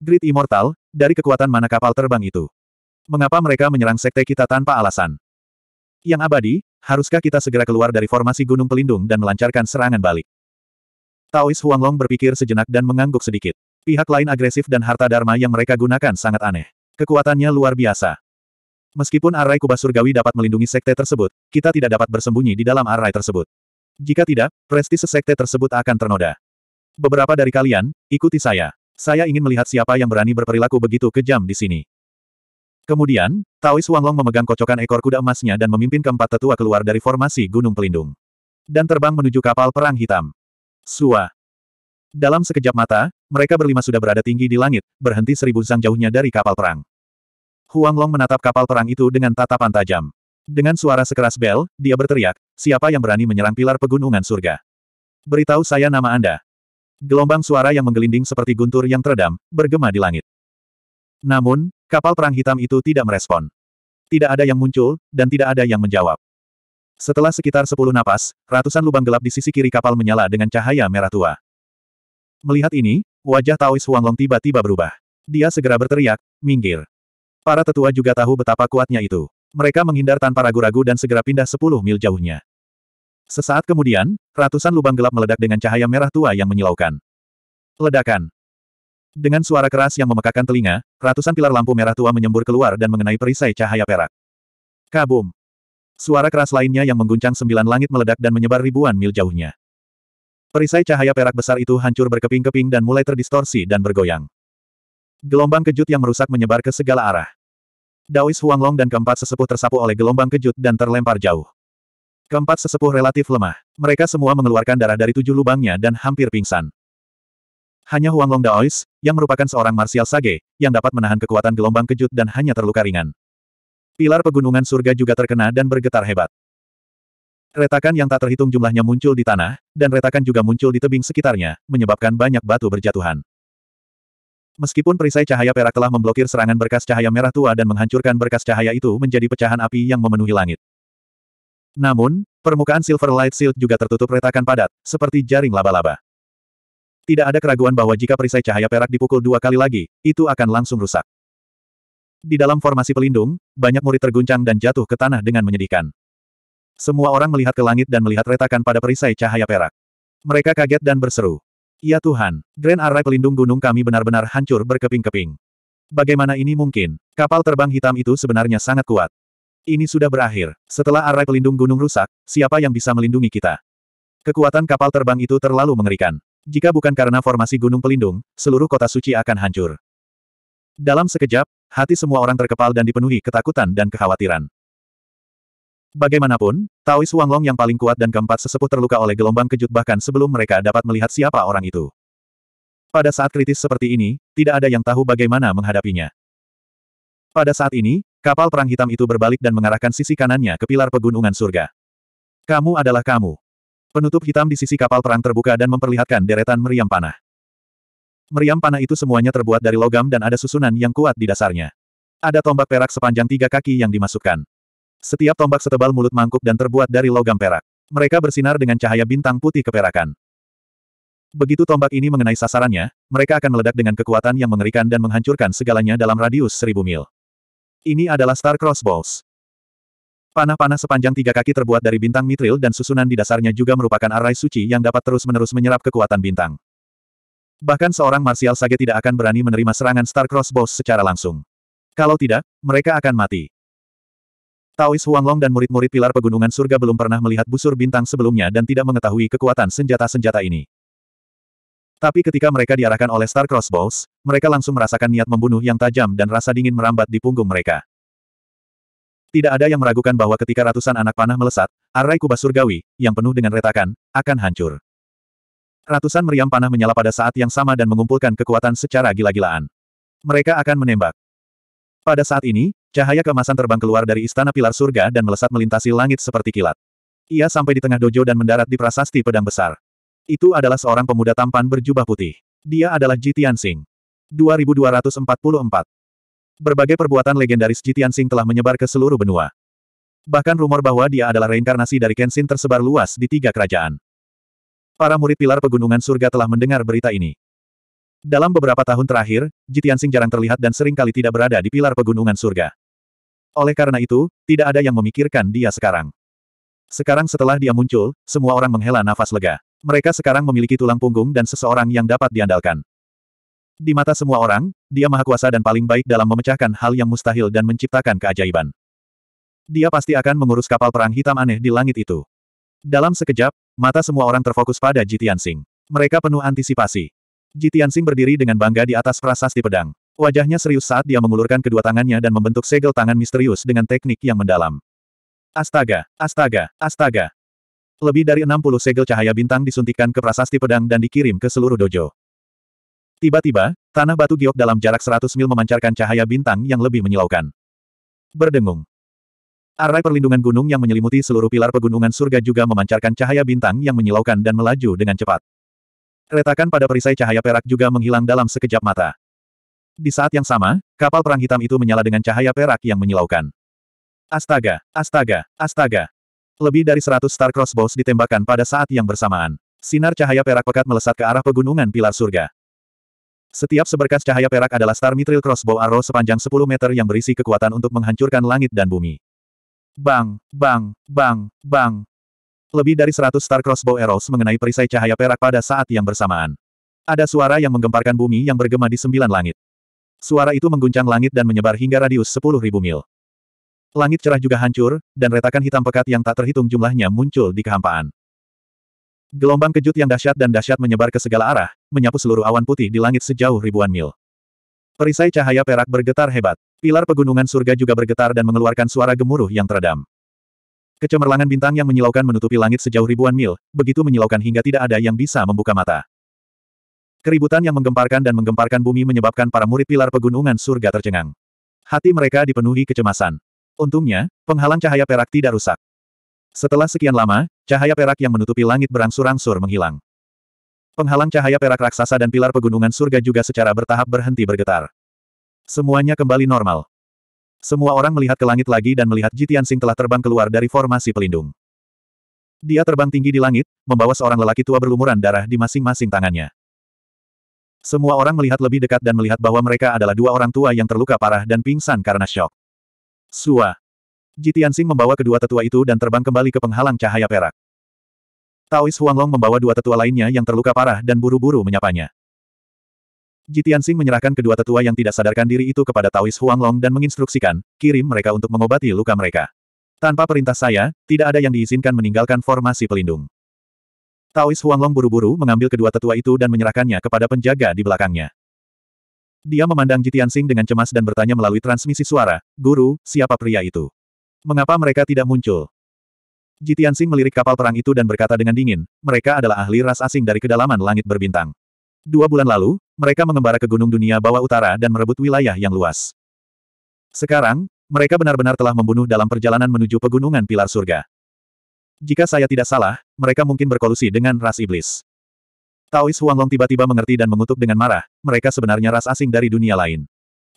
Grid Immortal, dari kekuatan mana kapal terbang itu? Mengapa mereka menyerang sekte kita tanpa alasan? Yang abadi, haruskah kita segera keluar dari formasi gunung pelindung dan melancarkan serangan balik? Taois Huanglong berpikir sejenak dan mengangguk sedikit. Pihak lain agresif dan harta dharma yang mereka gunakan sangat aneh. Kekuatannya luar biasa. Meskipun arai kubah surgawi dapat melindungi sekte tersebut, kita tidak dapat bersembunyi di dalam arai tersebut. Jika tidak, prestise sekte tersebut akan ternoda. Beberapa dari kalian, ikuti saya. Saya ingin melihat siapa yang berani berperilaku begitu kejam di sini. Kemudian, Taois Wanglong memegang kocokan ekor kuda emasnya dan memimpin keempat tetua keluar dari formasi Gunung Pelindung. Dan terbang menuju kapal perang hitam. Sua. Dalam sekejap mata, mereka berlima sudah berada tinggi di langit, berhenti seribu zang jauhnya dari kapal perang. Huanglong menatap kapal perang itu dengan tatapan tajam. Dengan suara sekeras bel, dia berteriak, siapa yang berani menyerang pilar pegunungan surga? Beritahu saya nama Anda. Gelombang suara yang menggelinding seperti guntur yang teredam, bergema di langit. Namun, kapal perang hitam itu tidak merespon. Tidak ada yang muncul, dan tidak ada yang menjawab. Setelah sekitar sepuluh napas, ratusan lubang gelap di sisi kiri kapal menyala dengan cahaya merah tua. Melihat ini, wajah Taois Huanglong tiba-tiba berubah. Dia segera berteriak, minggir. Para tetua juga tahu betapa kuatnya itu. Mereka menghindar tanpa ragu-ragu dan segera pindah sepuluh mil jauhnya. Sesaat kemudian, ratusan lubang gelap meledak dengan cahaya merah tua yang menyilaukan. Ledakan. Dengan suara keras yang memekakan telinga, ratusan pilar lampu merah tua menyembur keluar dan mengenai perisai cahaya perak. Kabum. Suara keras lainnya yang mengguncang sembilan langit meledak dan menyebar ribuan mil jauhnya. Perisai cahaya perak besar itu hancur berkeping-keping dan mulai terdistorsi dan bergoyang. Gelombang kejut yang merusak menyebar ke segala arah. Daois Huanglong dan keempat sesepuh tersapu oleh gelombang kejut dan terlempar jauh. Keempat sesepuh relatif lemah. Mereka semua mengeluarkan darah dari tujuh lubangnya dan hampir pingsan. Hanya Huanglong Daois, yang merupakan seorang marsial sage, yang dapat menahan kekuatan gelombang kejut dan hanya terluka ringan. Pilar pegunungan surga juga terkena dan bergetar hebat. Retakan yang tak terhitung jumlahnya muncul di tanah, dan retakan juga muncul di tebing sekitarnya, menyebabkan banyak batu berjatuhan. Meskipun perisai cahaya perak telah memblokir serangan berkas cahaya merah tua dan menghancurkan berkas cahaya itu menjadi pecahan api yang memenuhi langit. Namun, permukaan Silver Light Shield juga tertutup retakan padat, seperti jaring laba-laba. Tidak ada keraguan bahwa jika perisai cahaya perak dipukul dua kali lagi, itu akan langsung rusak. Di dalam formasi pelindung, banyak murid terguncang dan jatuh ke tanah dengan menyedihkan. Semua orang melihat ke langit dan melihat retakan pada perisai cahaya perak. Mereka kaget dan berseru. Ya Tuhan, Grand Array pelindung gunung kami benar-benar hancur berkeping-keping. Bagaimana ini mungkin? Kapal terbang hitam itu sebenarnya sangat kuat. Ini sudah berakhir. Setelah Array pelindung gunung rusak, siapa yang bisa melindungi kita? Kekuatan kapal terbang itu terlalu mengerikan. Jika bukan karena formasi gunung pelindung, seluruh kota suci akan hancur. Dalam sekejap, hati semua orang terkepal dan dipenuhi ketakutan dan kekhawatiran. Bagaimanapun, Taois Long yang paling kuat dan keempat sesepuh terluka oleh gelombang kejut bahkan sebelum mereka dapat melihat siapa orang itu. Pada saat kritis seperti ini, tidak ada yang tahu bagaimana menghadapinya. Pada saat ini, kapal perang hitam itu berbalik dan mengarahkan sisi kanannya ke pilar pegunungan surga. Kamu adalah kamu. Penutup hitam di sisi kapal perang terbuka dan memperlihatkan deretan meriam panah. Meriam panah itu semuanya terbuat dari logam dan ada susunan yang kuat di dasarnya. Ada tombak perak sepanjang tiga kaki yang dimasukkan. Setiap tombak setebal mulut mangkuk dan terbuat dari logam perak. Mereka bersinar dengan cahaya bintang putih keperakan. Begitu tombak ini mengenai sasarannya, mereka akan meledak dengan kekuatan yang mengerikan dan menghancurkan segalanya dalam radius seribu mil. Ini adalah Star Crossbows. Panah-panah sepanjang tiga kaki terbuat dari bintang mitril dan susunan di dasarnya juga merupakan arai suci yang dapat terus-menerus menyerap kekuatan bintang. Bahkan seorang marsial sage tidak akan berani menerima serangan Star Crossbows secara langsung. Kalau tidak, mereka akan mati. Taois Huanglong dan murid-murid pilar pegunungan surga belum pernah melihat busur bintang sebelumnya dan tidak mengetahui kekuatan senjata-senjata ini. Tapi ketika mereka diarahkan oleh Star Crossbows, mereka langsung merasakan niat membunuh yang tajam dan rasa dingin merambat di punggung mereka. Tidak ada yang meragukan bahwa ketika ratusan anak panah melesat, arai kubah surgawi, yang penuh dengan retakan, akan hancur. Ratusan meriam panah menyala pada saat yang sama dan mengumpulkan kekuatan secara gila-gilaan. Mereka akan menembak. Pada saat ini, Cahaya kemasan terbang keluar dari istana pilar surga dan melesat melintasi langit seperti kilat. Ia sampai di tengah dojo dan mendarat di prasasti pedang besar. Itu adalah seorang pemuda tampan berjubah putih. Dia adalah Jitian 2244. Berbagai perbuatan legendaris Jitian telah menyebar ke seluruh benua. Bahkan rumor bahwa dia adalah reinkarnasi dari Kenshin tersebar luas di tiga kerajaan. Para murid pilar pegunungan surga telah mendengar berita ini. Dalam beberapa tahun terakhir, Jitian jarang terlihat dan sering kali tidak berada di pilar pegunungan surga. Oleh karena itu, tidak ada yang memikirkan dia sekarang. Sekarang setelah dia muncul, semua orang menghela nafas lega. Mereka sekarang memiliki tulang punggung dan seseorang yang dapat diandalkan. Di mata semua orang, dia maha kuasa dan paling baik dalam memecahkan hal yang mustahil dan menciptakan keajaiban. Dia pasti akan mengurus kapal perang hitam aneh di langit itu. Dalam sekejap, mata semua orang terfokus pada Jitian Singh. Mereka penuh antisipasi. Jitian Singh berdiri dengan bangga di atas prasasti pedang. Wajahnya serius saat dia mengulurkan kedua tangannya dan membentuk segel tangan misterius dengan teknik yang mendalam. Astaga, astaga, astaga. Lebih dari 60 segel cahaya bintang disuntikkan ke prasasti pedang dan dikirim ke seluruh dojo. Tiba-tiba, tanah batu giok dalam jarak 100 mil memancarkan cahaya bintang yang lebih menyilaukan. Berdengung. Arai perlindungan gunung yang menyelimuti seluruh pilar pegunungan surga juga memancarkan cahaya bintang yang menyilaukan dan melaju dengan cepat. Retakan pada perisai cahaya perak juga menghilang dalam sekejap mata. Di saat yang sama, kapal perang hitam itu menyala dengan cahaya perak yang menyilaukan. Astaga, astaga, astaga. Lebih dari 100 Star Crossbows ditembakkan pada saat yang bersamaan. Sinar cahaya perak pekat melesat ke arah pegunungan pilar surga. Setiap seberkas cahaya perak adalah Star Mitril Crossbow Arrow sepanjang 10 meter yang berisi kekuatan untuk menghancurkan langit dan bumi. Bang, bang, bang, bang. Lebih dari 100 Star Crossbow Arrows mengenai perisai cahaya perak pada saat yang bersamaan. Ada suara yang menggemparkan bumi yang bergema di sembilan langit. Suara itu mengguncang langit dan menyebar hingga radius sepuluh ribu mil. Langit cerah juga hancur, dan retakan hitam pekat yang tak terhitung jumlahnya muncul di kehampaan. Gelombang kejut yang dahsyat dan dahsyat menyebar ke segala arah, menyapu seluruh awan putih di langit sejauh ribuan mil. Perisai cahaya perak bergetar hebat. Pilar pegunungan surga juga bergetar dan mengeluarkan suara gemuruh yang teredam. Kecemerlangan bintang yang menyilaukan menutupi langit sejauh ribuan mil, begitu menyilaukan hingga tidak ada yang bisa membuka mata. Keributan yang menggemparkan dan menggemparkan bumi menyebabkan para murid pilar pegunungan surga tercengang. Hati mereka dipenuhi kecemasan. Untungnya, penghalang cahaya perak tidak rusak. Setelah sekian lama, cahaya perak yang menutupi langit berangsur-angsur menghilang. Penghalang cahaya perak raksasa dan pilar pegunungan surga juga secara bertahap berhenti bergetar. Semuanya kembali normal. Semua orang melihat ke langit lagi dan melihat Jitian Sing telah terbang keluar dari formasi pelindung. Dia terbang tinggi di langit, membawa seorang lelaki tua berlumuran darah di masing-masing tangannya. Semua orang melihat lebih dekat dan melihat bahwa mereka adalah dua orang tua yang terluka parah dan pingsan karena shock. Sua. Sing membawa kedua tetua itu dan terbang kembali ke penghalang cahaya perak. Taois Huanglong membawa dua tetua lainnya yang terluka parah dan buru-buru menyapanya. Sing menyerahkan kedua tetua yang tidak sadarkan diri itu kepada Taois Huanglong dan menginstruksikan, kirim mereka untuk mengobati luka mereka. Tanpa perintah saya, tidak ada yang diizinkan meninggalkan formasi pelindung. Taois Huanglong buru-buru mengambil kedua tetua itu dan menyerahkannya kepada penjaga di belakangnya. Dia memandang Jitiansing dengan cemas dan bertanya melalui transmisi suara, Guru, siapa pria itu? Mengapa mereka tidak muncul? Jitiansing melirik kapal perang itu dan berkata dengan dingin, mereka adalah ahli ras asing dari kedalaman langit berbintang. Dua bulan lalu, mereka mengembara ke gunung dunia bawah utara dan merebut wilayah yang luas. Sekarang, mereka benar-benar telah membunuh dalam perjalanan menuju pegunungan pilar surga. Jika saya tidak salah, mereka mungkin berkolusi dengan ras iblis. Taois Huanglong tiba-tiba mengerti dan mengutuk dengan marah, mereka sebenarnya ras asing dari dunia lain.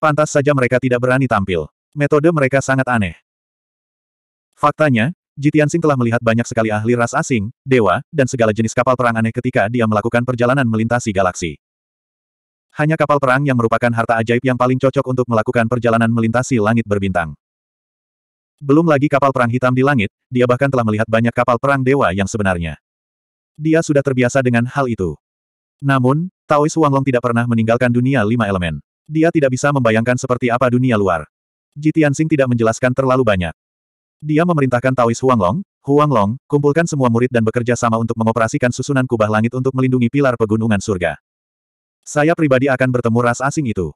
Pantas saja mereka tidak berani tampil. Metode mereka sangat aneh. Faktanya, Jitiansing telah melihat banyak sekali ahli ras asing, dewa, dan segala jenis kapal perang aneh ketika dia melakukan perjalanan melintasi galaksi. Hanya kapal perang yang merupakan harta ajaib yang paling cocok untuk melakukan perjalanan melintasi langit berbintang. Belum lagi kapal perang hitam di langit, dia bahkan telah melihat banyak kapal perang dewa yang sebenarnya. Dia sudah terbiasa dengan hal itu. Namun, Taois Huanglong tidak pernah meninggalkan dunia lima elemen. Dia tidak bisa membayangkan seperti apa dunia luar. Jitiansing tidak menjelaskan terlalu banyak. Dia memerintahkan Taois Huanglong, Huanglong, kumpulkan semua murid dan bekerja sama untuk mengoperasikan susunan kubah langit untuk melindungi pilar pegunungan surga. Saya pribadi akan bertemu ras asing itu.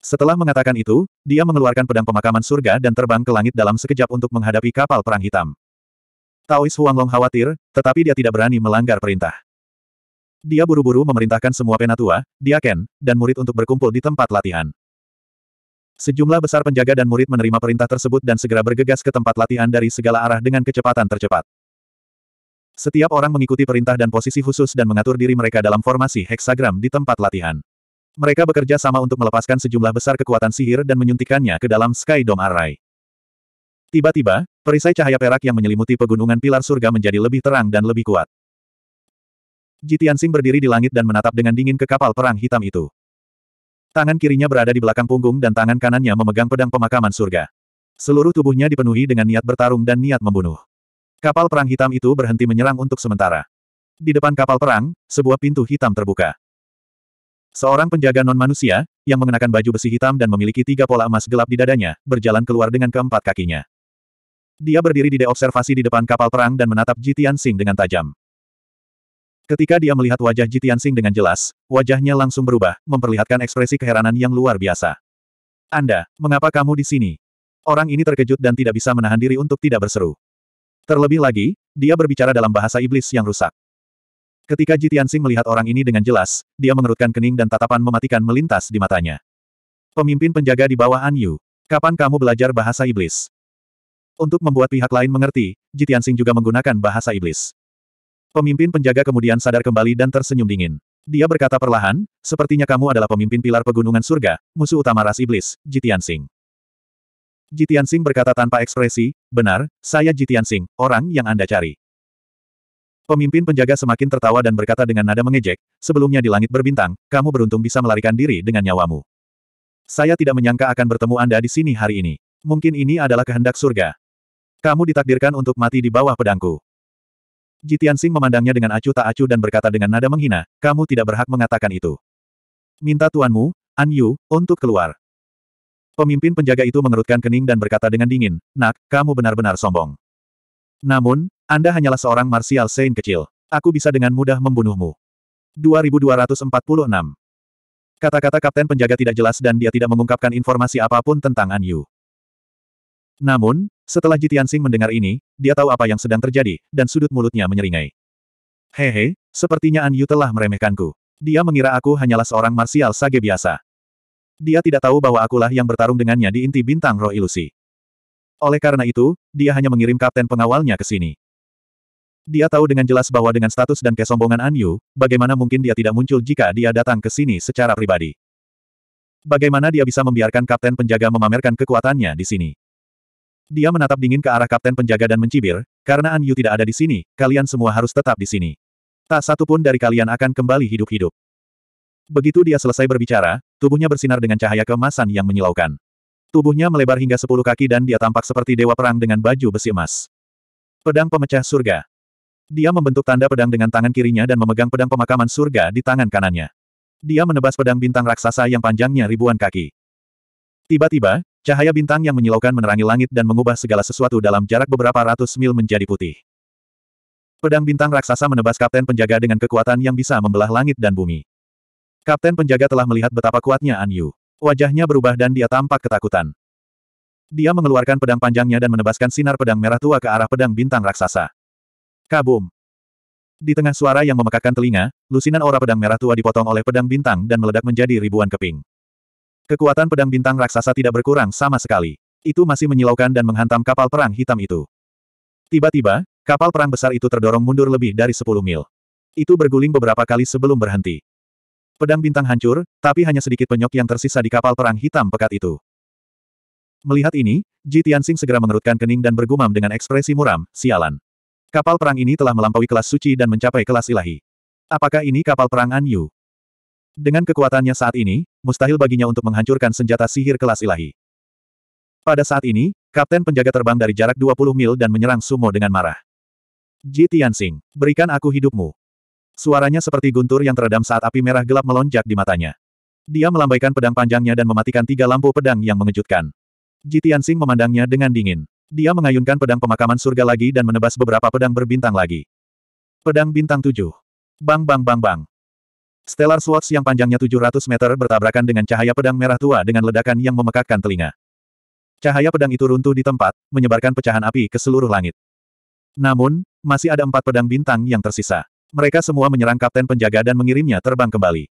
Setelah mengatakan itu, dia mengeluarkan pedang pemakaman surga dan terbang ke langit dalam sekejap untuk menghadapi kapal perang hitam. Taois Huanglong khawatir, tetapi dia tidak berani melanggar perintah. Dia buru-buru memerintahkan semua penatua, diaken, dan murid untuk berkumpul di tempat latihan. Sejumlah besar penjaga dan murid menerima perintah tersebut dan segera bergegas ke tempat latihan dari segala arah dengan kecepatan tercepat. Setiap orang mengikuti perintah dan posisi khusus dan mengatur diri mereka dalam formasi heksagram di tempat latihan. Mereka bekerja sama untuk melepaskan sejumlah besar kekuatan sihir dan menyuntikannya ke dalam Sky Dome Array. Tiba-tiba, perisai cahaya perak yang menyelimuti pegunungan pilar surga menjadi lebih terang dan lebih kuat. Jitiansing berdiri di langit dan menatap dengan dingin ke kapal perang hitam itu. Tangan kirinya berada di belakang punggung dan tangan kanannya memegang pedang pemakaman surga. Seluruh tubuhnya dipenuhi dengan niat bertarung dan niat membunuh. Kapal perang hitam itu berhenti menyerang untuk sementara. Di depan kapal perang, sebuah pintu hitam terbuka. Seorang penjaga non-manusia, yang mengenakan baju besi hitam dan memiliki tiga pola emas gelap di dadanya, berjalan keluar dengan keempat kakinya. Dia berdiri di dek observasi di depan kapal perang dan menatap Jitian Sing dengan tajam. Ketika dia melihat wajah Jitian Sing dengan jelas, wajahnya langsung berubah, memperlihatkan ekspresi keheranan yang luar biasa. Anda, mengapa kamu di sini? Orang ini terkejut dan tidak bisa menahan diri untuk tidak berseru. Terlebih lagi, dia berbicara dalam bahasa iblis yang rusak. Ketika Jitiansing melihat orang ini dengan jelas, dia mengerutkan kening dan tatapan mematikan melintas di matanya. Pemimpin penjaga di bawah An Yu. Kapan kamu belajar bahasa iblis? Untuk membuat pihak lain mengerti, Jitiansing juga menggunakan bahasa iblis. Pemimpin penjaga kemudian sadar kembali dan tersenyum dingin. Dia berkata perlahan, sepertinya kamu adalah pemimpin pilar pegunungan surga, musuh utama ras iblis, Ji Tianxing. Ji Tianxing berkata tanpa ekspresi, benar, saya Ji Tianxing, orang yang Anda cari. Pemimpin penjaga semakin tertawa dan berkata dengan nada mengejek, sebelumnya di langit berbintang, kamu beruntung bisa melarikan diri dengan nyawamu. Saya tidak menyangka akan bertemu Anda di sini hari ini. Mungkin ini adalah kehendak surga. Kamu ditakdirkan untuk mati di bawah pedangku. Jitian Sing memandangnya dengan acuh tak acuh dan berkata dengan nada menghina, kamu tidak berhak mengatakan itu. Minta tuanmu, An Yu, untuk keluar. Pemimpin penjaga itu mengerutkan kening dan berkata dengan dingin, nak, kamu benar-benar sombong. Namun, anda hanyalah seorang Martial Saint kecil. Aku bisa dengan mudah membunuhmu. 2246 Kata-kata kapten penjaga tidak jelas dan dia tidak mengungkapkan informasi apapun tentang An Yu. Namun, setelah Jitian Sing mendengar ini, dia tahu apa yang sedang terjadi, dan sudut mulutnya menyeringai. Hehe, sepertinya An Yu telah meremehkanku. Dia mengira aku hanyalah seorang martial sage biasa. Dia tidak tahu bahwa akulah yang bertarung dengannya di inti bintang roh ilusi. Oleh karena itu, dia hanya mengirim kapten pengawalnya ke sini. Dia tahu dengan jelas bahwa dengan status dan kesombongan Anyu, bagaimana mungkin dia tidak muncul jika dia datang ke sini secara pribadi. Bagaimana dia bisa membiarkan kapten penjaga memamerkan kekuatannya di sini? Dia menatap dingin ke arah kapten penjaga dan mencibir, karena Anyu tidak ada di sini, kalian semua harus tetap di sini. Tak satu pun dari kalian akan kembali hidup-hidup. Begitu dia selesai berbicara, tubuhnya bersinar dengan cahaya kemasan yang menyilaukan. Tubuhnya melebar hingga sepuluh kaki dan dia tampak seperti dewa perang dengan baju besi emas. Pedang pemecah surga. Dia membentuk tanda pedang dengan tangan kirinya dan memegang pedang pemakaman surga di tangan kanannya. Dia menebas pedang bintang raksasa yang panjangnya ribuan kaki. Tiba-tiba, cahaya bintang yang menyilaukan menerangi langit dan mengubah segala sesuatu dalam jarak beberapa ratus mil menjadi putih. Pedang bintang raksasa menebas kapten penjaga dengan kekuatan yang bisa membelah langit dan bumi. Kapten penjaga telah melihat betapa kuatnya An Yu. Wajahnya berubah dan dia tampak ketakutan. Dia mengeluarkan pedang panjangnya dan menebaskan sinar pedang merah tua ke arah pedang bintang raksasa. Kabum! Di tengah suara yang memekakkan telinga, lusinan aura pedang merah tua dipotong oleh pedang bintang dan meledak menjadi ribuan keping. Kekuatan pedang bintang raksasa tidak berkurang sama sekali. Itu masih menyilaukan dan menghantam kapal perang hitam itu. Tiba-tiba, kapal perang besar itu terdorong mundur lebih dari 10 mil. Itu berguling beberapa kali sebelum berhenti. Pedang bintang hancur, tapi hanya sedikit penyok yang tersisa di kapal perang hitam pekat itu. Melihat ini, Ji Tianxing segera mengerutkan kening dan bergumam dengan ekspresi muram, sialan. Kapal perang ini telah melampaui kelas suci dan mencapai kelas ilahi. Apakah ini kapal perang An Yu? Dengan kekuatannya saat ini, mustahil baginya untuk menghancurkan senjata sihir kelas ilahi. Pada saat ini, kapten penjaga terbang dari jarak 20 mil dan menyerang Sumo dengan marah. Ji Tianxing, berikan aku hidupmu. Suaranya seperti guntur yang teredam saat api merah gelap melonjak di matanya. Dia melambaikan pedang panjangnya dan mematikan tiga lampu pedang yang mengejutkan. Ji Tianxing memandangnya dengan dingin. Dia mengayunkan pedang pemakaman surga lagi dan menebas beberapa pedang berbintang lagi. Pedang bintang tujuh. Bang bang bang bang. Stellar Swords yang panjangnya 700 meter bertabrakan dengan cahaya pedang merah tua dengan ledakan yang memekakkan telinga. Cahaya pedang itu runtuh di tempat, menyebarkan pecahan api ke seluruh langit. Namun, masih ada empat pedang bintang yang tersisa. Mereka semua menyerang kapten penjaga dan mengirimnya terbang kembali.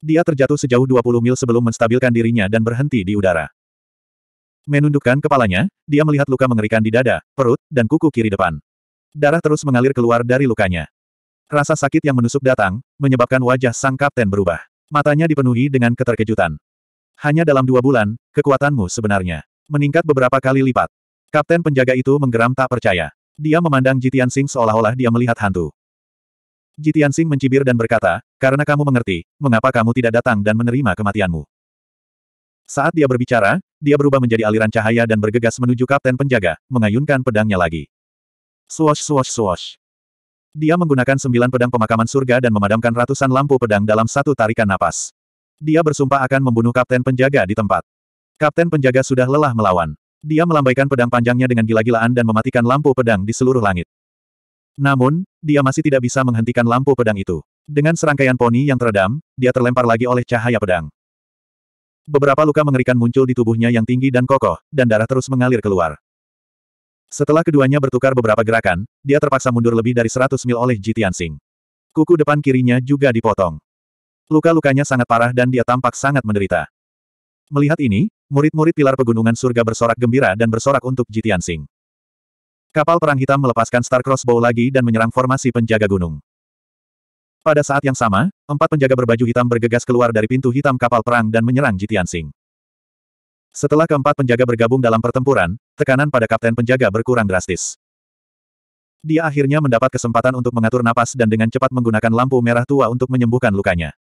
Dia terjatuh sejauh 20 mil sebelum menstabilkan dirinya dan berhenti di udara. Menundukkan kepalanya, dia melihat luka mengerikan di dada, perut, dan kuku kiri depan. Darah terus mengalir keluar dari lukanya. Rasa sakit yang menusuk datang, menyebabkan wajah sang kapten berubah. Matanya dipenuhi dengan keterkejutan. Hanya dalam dua bulan, kekuatanmu sebenarnya meningkat beberapa kali lipat. Kapten penjaga itu menggeram tak percaya. Dia memandang Jitian Sing seolah-olah dia melihat hantu. Jitian Sing mencibir dan berkata, karena kamu mengerti, mengapa kamu tidak datang dan menerima kematianmu. Saat dia berbicara, dia berubah menjadi aliran cahaya dan bergegas menuju kapten penjaga, mengayunkan pedangnya lagi. Swash swash swash. Dia menggunakan sembilan pedang pemakaman surga dan memadamkan ratusan lampu pedang dalam satu tarikan napas. Dia bersumpah akan membunuh kapten penjaga di tempat. Kapten penjaga sudah lelah melawan. Dia melambaikan pedang panjangnya dengan gila-gilaan dan mematikan lampu pedang di seluruh langit. Namun, dia masih tidak bisa menghentikan lampu pedang itu. Dengan serangkaian poni yang teredam, dia terlempar lagi oleh cahaya pedang. Beberapa luka mengerikan muncul di tubuhnya yang tinggi dan kokoh, dan darah terus mengalir keluar. Setelah keduanya bertukar beberapa gerakan, dia terpaksa mundur lebih dari 100 mil oleh Jitian Sing. Kuku depan kirinya juga dipotong. Luka-lukanya sangat parah dan dia tampak sangat menderita. Melihat ini, murid-murid pilar pegunungan surga bersorak gembira dan bersorak untuk Jitian Sing. Kapal perang hitam melepaskan Star Crossbow lagi dan menyerang formasi penjaga gunung. Pada saat yang sama, empat penjaga berbaju hitam bergegas keluar dari pintu hitam kapal perang dan menyerang Jitian Setelah keempat penjaga bergabung dalam pertempuran, tekanan pada kapten penjaga berkurang drastis. Dia akhirnya mendapat kesempatan untuk mengatur napas dan dengan cepat menggunakan lampu merah tua untuk menyembuhkan lukanya.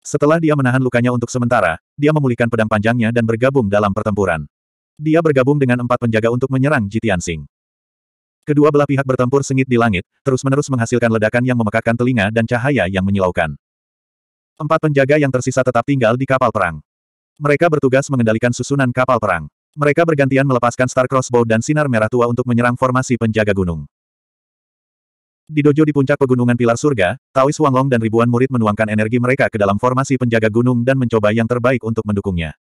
Setelah dia menahan lukanya untuk sementara, dia memulihkan pedang panjangnya dan bergabung dalam pertempuran. Dia bergabung dengan empat penjaga untuk menyerang Jitian Kedua belah pihak bertempur sengit di langit, terus-menerus menghasilkan ledakan yang memekakan telinga dan cahaya yang menyilaukan. Empat penjaga yang tersisa tetap tinggal di kapal perang. Mereka bertugas mengendalikan susunan kapal perang. Mereka bergantian melepaskan Star Crossbow dan Sinar Merah Tua untuk menyerang formasi penjaga gunung. Di dojo di puncak pegunungan Pilar Surga, Taois Wanglong dan ribuan murid menuangkan energi mereka ke dalam formasi penjaga gunung dan mencoba yang terbaik untuk mendukungnya.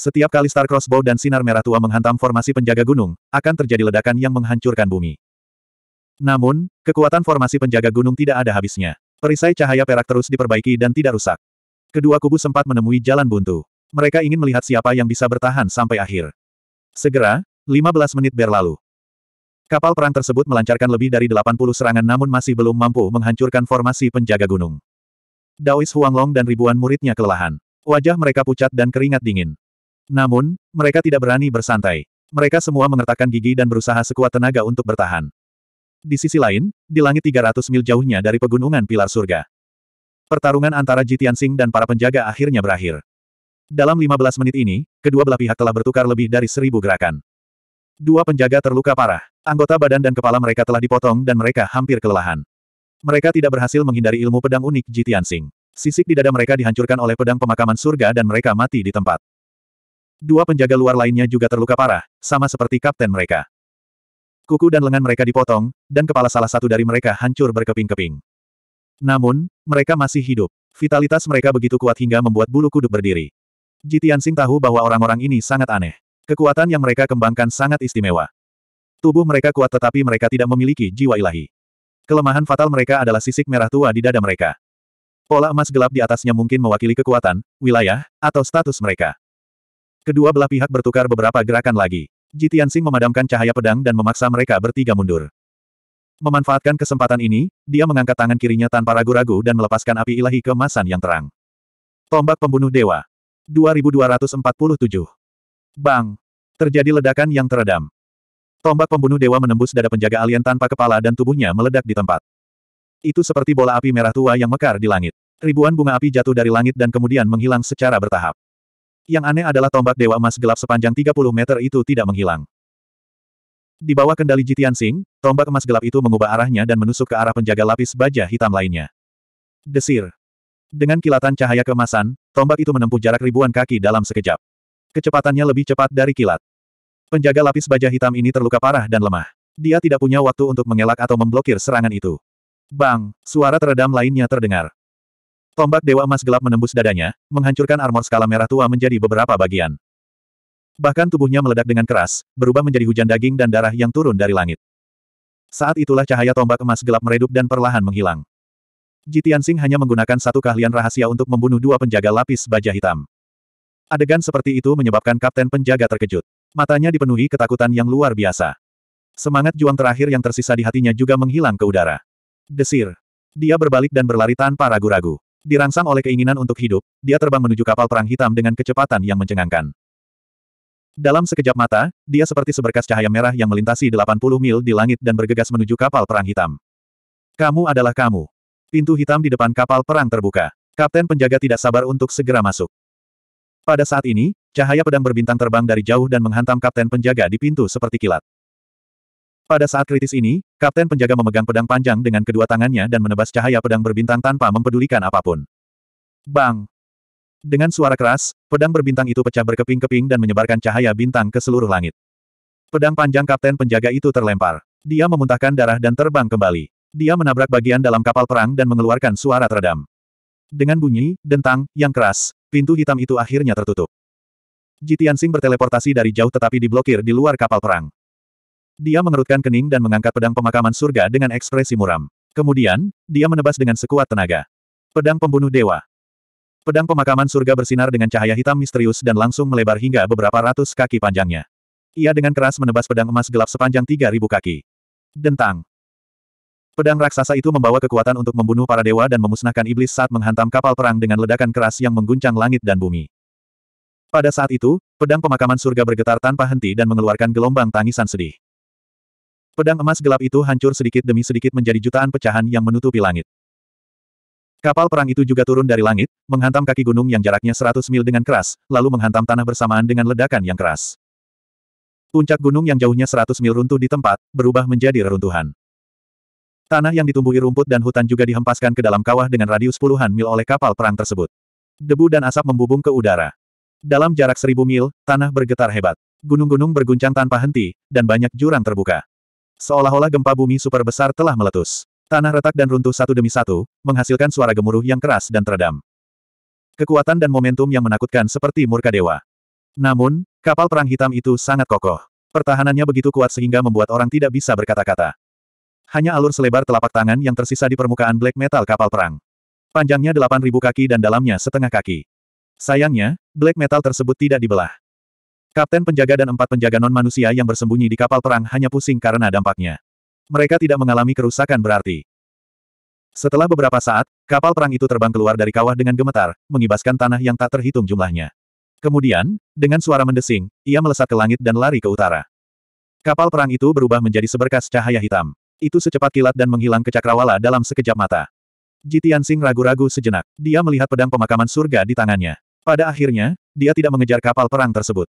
Setiap kali Star Crossbow dan sinar merah tua menghantam formasi penjaga gunung, akan terjadi ledakan yang menghancurkan bumi. Namun, kekuatan formasi penjaga gunung tidak ada habisnya. Perisai cahaya perak terus diperbaiki dan tidak rusak. Kedua kubu sempat menemui jalan buntu. Mereka ingin melihat siapa yang bisa bertahan sampai akhir. Segera, 15 menit berlalu. Kapal perang tersebut melancarkan lebih dari 80 serangan namun masih belum mampu menghancurkan formasi penjaga gunung. Daois Huanglong dan ribuan muridnya kelelahan. Wajah mereka pucat dan keringat dingin. Namun, mereka tidak berani bersantai. Mereka semua mengertakkan gigi dan berusaha sekuat tenaga untuk bertahan. Di sisi lain, di langit 300 mil jauhnya dari pegunungan Pilar Surga. Pertarungan antara Ji Tianxing dan para penjaga akhirnya berakhir. Dalam 15 menit ini, kedua belah pihak telah bertukar lebih dari seribu gerakan. Dua penjaga terluka parah. Anggota badan dan kepala mereka telah dipotong dan mereka hampir kelelahan. Mereka tidak berhasil menghindari ilmu pedang unik Ji Tianxing. Sisik di dada mereka dihancurkan oleh pedang pemakaman surga dan mereka mati di tempat. Dua penjaga luar lainnya juga terluka parah, sama seperti kapten mereka. Kuku dan lengan mereka dipotong, dan kepala salah satu dari mereka hancur berkeping-keping. Namun, mereka masih hidup. Vitalitas mereka begitu kuat hingga membuat bulu kuduk berdiri. Jitian Sing tahu bahwa orang-orang ini sangat aneh. Kekuatan yang mereka kembangkan sangat istimewa. Tubuh mereka kuat tetapi mereka tidak memiliki jiwa ilahi. Kelemahan fatal mereka adalah sisik merah tua di dada mereka. Pola emas gelap di atasnya mungkin mewakili kekuatan, wilayah, atau status mereka. Kedua belah pihak bertukar beberapa gerakan lagi. Singh memadamkan cahaya pedang dan memaksa mereka bertiga mundur. Memanfaatkan kesempatan ini, dia mengangkat tangan kirinya tanpa ragu-ragu dan melepaskan api ilahi kemasan yang terang. Tombak pembunuh dewa. 2247. Bang! Terjadi ledakan yang teredam. Tombak pembunuh dewa menembus dada penjaga alien tanpa kepala dan tubuhnya meledak di tempat. Itu seperti bola api merah tua yang mekar di langit. Ribuan bunga api jatuh dari langit dan kemudian menghilang secara bertahap. Yang aneh adalah tombak Dewa Emas gelap sepanjang 30 meter itu tidak menghilang. Di bawah kendali Jitian Sing, tombak emas gelap itu mengubah arahnya dan menusuk ke arah penjaga lapis baja hitam lainnya. Desir. Dengan kilatan cahaya kemasan, tombak itu menempuh jarak ribuan kaki dalam sekejap. Kecepatannya lebih cepat dari kilat. Penjaga lapis baja hitam ini terluka parah dan lemah. Dia tidak punya waktu untuk mengelak atau memblokir serangan itu. Bang, suara teredam lainnya terdengar. Tombak Dewa Emas Gelap menembus dadanya, menghancurkan armor skala merah tua menjadi beberapa bagian. Bahkan tubuhnya meledak dengan keras, berubah menjadi hujan daging dan darah yang turun dari langit. Saat itulah cahaya tombak emas gelap meredup dan perlahan menghilang. Jitian Sing hanya menggunakan satu keahlian rahasia untuk membunuh dua penjaga lapis baja hitam. Adegan seperti itu menyebabkan kapten penjaga terkejut. Matanya dipenuhi ketakutan yang luar biasa. Semangat juang terakhir yang tersisa di hatinya juga menghilang ke udara. Desir. Dia berbalik dan berlari tanpa ragu-ragu. Dirangsang oleh keinginan untuk hidup, dia terbang menuju kapal perang hitam dengan kecepatan yang mencengangkan. Dalam sekejap mata, dia seperti seberkas cahaya merah yang melintasi 80 mil di langit dan bergegas menuju kapal perang hitam. Kamu adalah kamu. Pintu hitam di depan kapal perang terbuka. Kapten penjaga tidak sabar untuk segera masuk. Pada saat ini, cahaya pedang berbintang terbang dari jauh dan menghantam kapten penjaga di pintu seperti kilat. Pada saat kritis ini, Kapten Penjaga memegang pedang panjang dengan kedua tangannya dan menebas cahaya pedang berbintang tanpa mempedulikan apapun. Bang! Dengan suara keras, pedang berbintang itu pecah berkeping-keping dan menyebarkan cahaya bintang ke seluruh langit. Pedang panjang Kapten Penjaga itu terlempar. Dia memuntahkan darah dan terbang kembali. Dia menabrak bagian dalam kapal perang dan mengeluarkan suara teredam. Dengan bunyi, dentang, yang keras, pintu hitam itu akhirnya tertutup. Jitian Sing berteleportasi dari jauh tetapi diblokir di luar kapal perang. Dia mengerutkan kening dan mengangkat pedang pemakaman surga dengan ekspresi muram. Kemudian, dia menebas dengan sekuat tenaga. Pedang pembunuh dewa. Pedang pemakaman surga bersinar dengan cahaya hitam misterius dan langsung melebar hingga beberapa ratus kaki panjangnya. Ia dengan keras menebas pedang emas gelap sepanjang 3000 kaki. Dentang. Pedang raksasa itu membawa kekuatan untuk membunuh para dewa dan memusnahkan iblis saat menghantam kapal perang dengan ledakan keras yang mengguncang langit dan bumi. Pada saat itu, pedang pemakaman surga bergetar tanpa henti dan mengeluarkan gelombang tangisan sedih. Pedang emas gelap itu hancur sedikit demi sedikit menjadi jutaan pecahan yang menutupi langit. Kapal perang itu juga turun dari langit, menghantam kaki gunung yang jaraknya 100 mil dengan keras, lalu menghantam tanah bersamaan dengan ledakan yang keras. Puncak gunung yang jauhnya 100 mil runtuh di tempat, berubah menjadi reruntuhan. Tanah yang ditumbuhi rumput dan hutan juga dihempaskan ke dalam kawah dengan radius puluhan mil oleh kapal perang tersebut. Debu dan asap membubung ke udara. Dalam jarak seribu mil, tanah bergetar hebat. Gunung-gunung berguncang tanpa henti, dan banyak jurang terbuka. Seolah-olah gempa bumi super besar telah meletus. Tanah retak dan runtuh satu demi satu, menghasilkan suara gemuruh yang keras dan teredam. Kekuatan dan momentum yang menakutkan seperti murka dewa. Namun, kapal perang hitam itu sangat kokoh. Pertahanannya begitu kuat sehingga membuat orang tidak bisa berkata-kata. Hanya alur selebar telapak tangan yang tersisa di permukaan black metal kapal perang. Panjangnya 8.000 kaki dan dalamnya setengah kaki. Sayangnya, black metal tersebut tidak dibelah. Kapten penjaga dan empat penjaga non-manusia yang bersembunyi di kapal perang hanya pusing karena dampaknya. Mereka tidak mengalami kerusakan berarti. Setelah beberapa saat, kapal perang itu terbang keluar dari kawah dengan gemetar, mengibaskan tanah yang tak terhitung jumlahnya. Kemudian, dengan suara mendesing, ia melesat ke langit dan lari ke utara. Kapal perang itu berubah menjadi seberkas cahaya hitam. Itu secepat kilat dan menghilang ke cakrawala dalam sekejap mata. Jitian Sing ragu-ragu sejenak. Dia melihat pedang pemakaman surga di tangannya. Pada akhirnya, dia tidak mengejar kapal perang tersebut.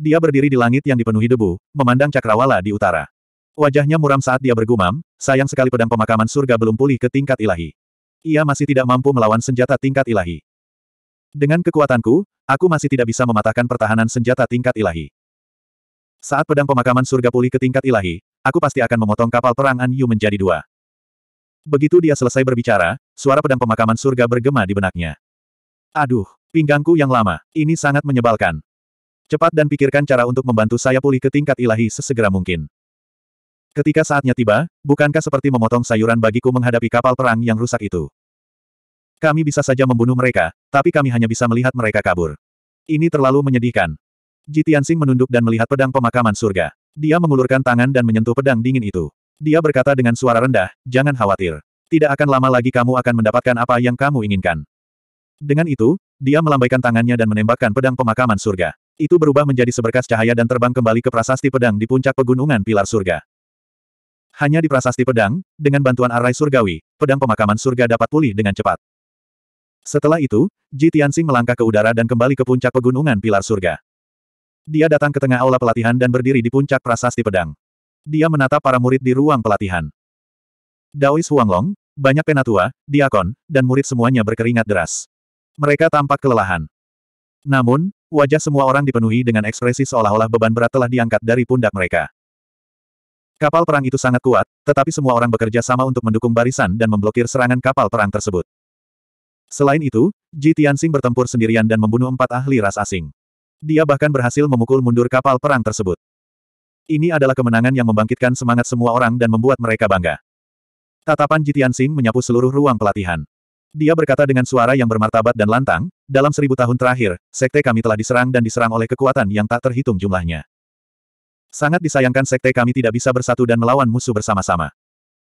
Dia berdiri di langit yang dipenuhi debu, memandang cakrawala di utara. Wajahnya muram saat dia bergumam, sayang sekali pedang pemakaman surga belum pulih ke tingkat ilahi. Ia masih tidak mampu melawan senjata tingkat ilahi. Dengan kekuatanku, aku masih tidak bisa mematahkan pertahanan senjata tingkat ilahi. Saat pedang pemakaman surga pulih ke tingkat ilahi, aku pasti akan memotong kapal perang An Yu menjadi dua. Begitu dia selesai berbicara, suara pedang pemakaman surga bergema di benaknya. Aduh, pinggangku yang lama, ini sangat menyebalkan. Cepat dan pikirkan cara untuk membantu saya pulih ke tingkat ilahi sesegera mungkin. Ketika saatnya tiba, bukankah seperti memotong sayuran bagiku menghadapi kapal perang yang rusak itu? Kami bisa saja membunuh mereka, tapi kami hanya bisa melihat mereka kabur. Ini terlalu menyedihkan. Jitiansing menunduk dan melihat pedang pemakaman surga. Dia mengulurkan tangan dan menyentuh pedang dingin itu. Dia berkata dengan suara rendah, jangan khawatir. Tidak akan lama lagi kamu akan mendapatkan apa yang kamu inginkan. Dengan itu, dia melambaikan tangannya dan menembakkan pedang pemakaman surga itu berubah menjadi seberkas cahaya dan terbang kembali ke prasasti pedang di puncak pegunungan pilar surga. Hanya di prasasti pedang, dengan bantuan arai surgawi, pedang pemakaman surga dapat pulih dengan cepat. Setelah itu, Ji Tianxing melangkah ke udara dan kembali ke puncak pegunungan pilar surga. Dia datang ke tengah aula pelatihan dan berdiri di puncak prasasti pedang. Dia menatap para murid di ruang pelatihan. Daois Huanglong, banyak penatua, diakon, dan murid semuanya berkeringat deras. Mereka tampak kelelahan. Namun, Wajah semua orang dipenuhi dengan ekspresi seolah-olah beban berat telah diangkat dari pundak mereka. Kapal perang itu sangat kuat, tetapi semua orang bekerja sama untuk mendukung barisan dan memblokir serangan kapal perang tersebut. Selain itu, Ji Tianxing bertempur sendirian dan membunuh empat ahli ras asing. Dia bahkan berhasil memukul mundur kapal perang tersebut. Ini adalah kemenangan yang membangkitkan semangat semua orang dan membuat mereka bangga. Tatapan Ji Tianxing menyapu seluruh ruang pelatihan. Dia berkata dengan suara yang bermartabat dan lantang, dalam seribu tahun terakhir, sekte kami telah diserang dan diserang oleh kekuatan yang tak terhitung jumlahnya. Sangat disayangkan sekte kami tidak bisa bersatu dan melawan musuh bersama-sama.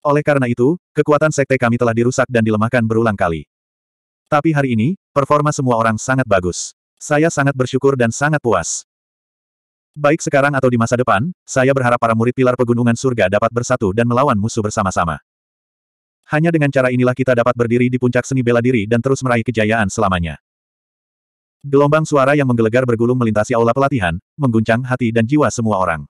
Oleh karena itu, kekuatan sekte kami telah dirusak dan dilemahkan berulang kali. Tapi hari ini, performa semua orang sangat bagus. Saya sangat bersyukur dan sangat puas. Baik sekarang atau di masa depan, saya berharap para murid pilar pegunungan surga dapat bersatu dan melawan musuh bersama-sama. Hanya dengan cara inilah kita dapat berdiri di puncak seni bela diri dan terus meraih kejayaan selamanya. Gelombang suara yang menggelegar bergulung melintasi aula pelatihan, mengguncang hati dan jiwa semua orang.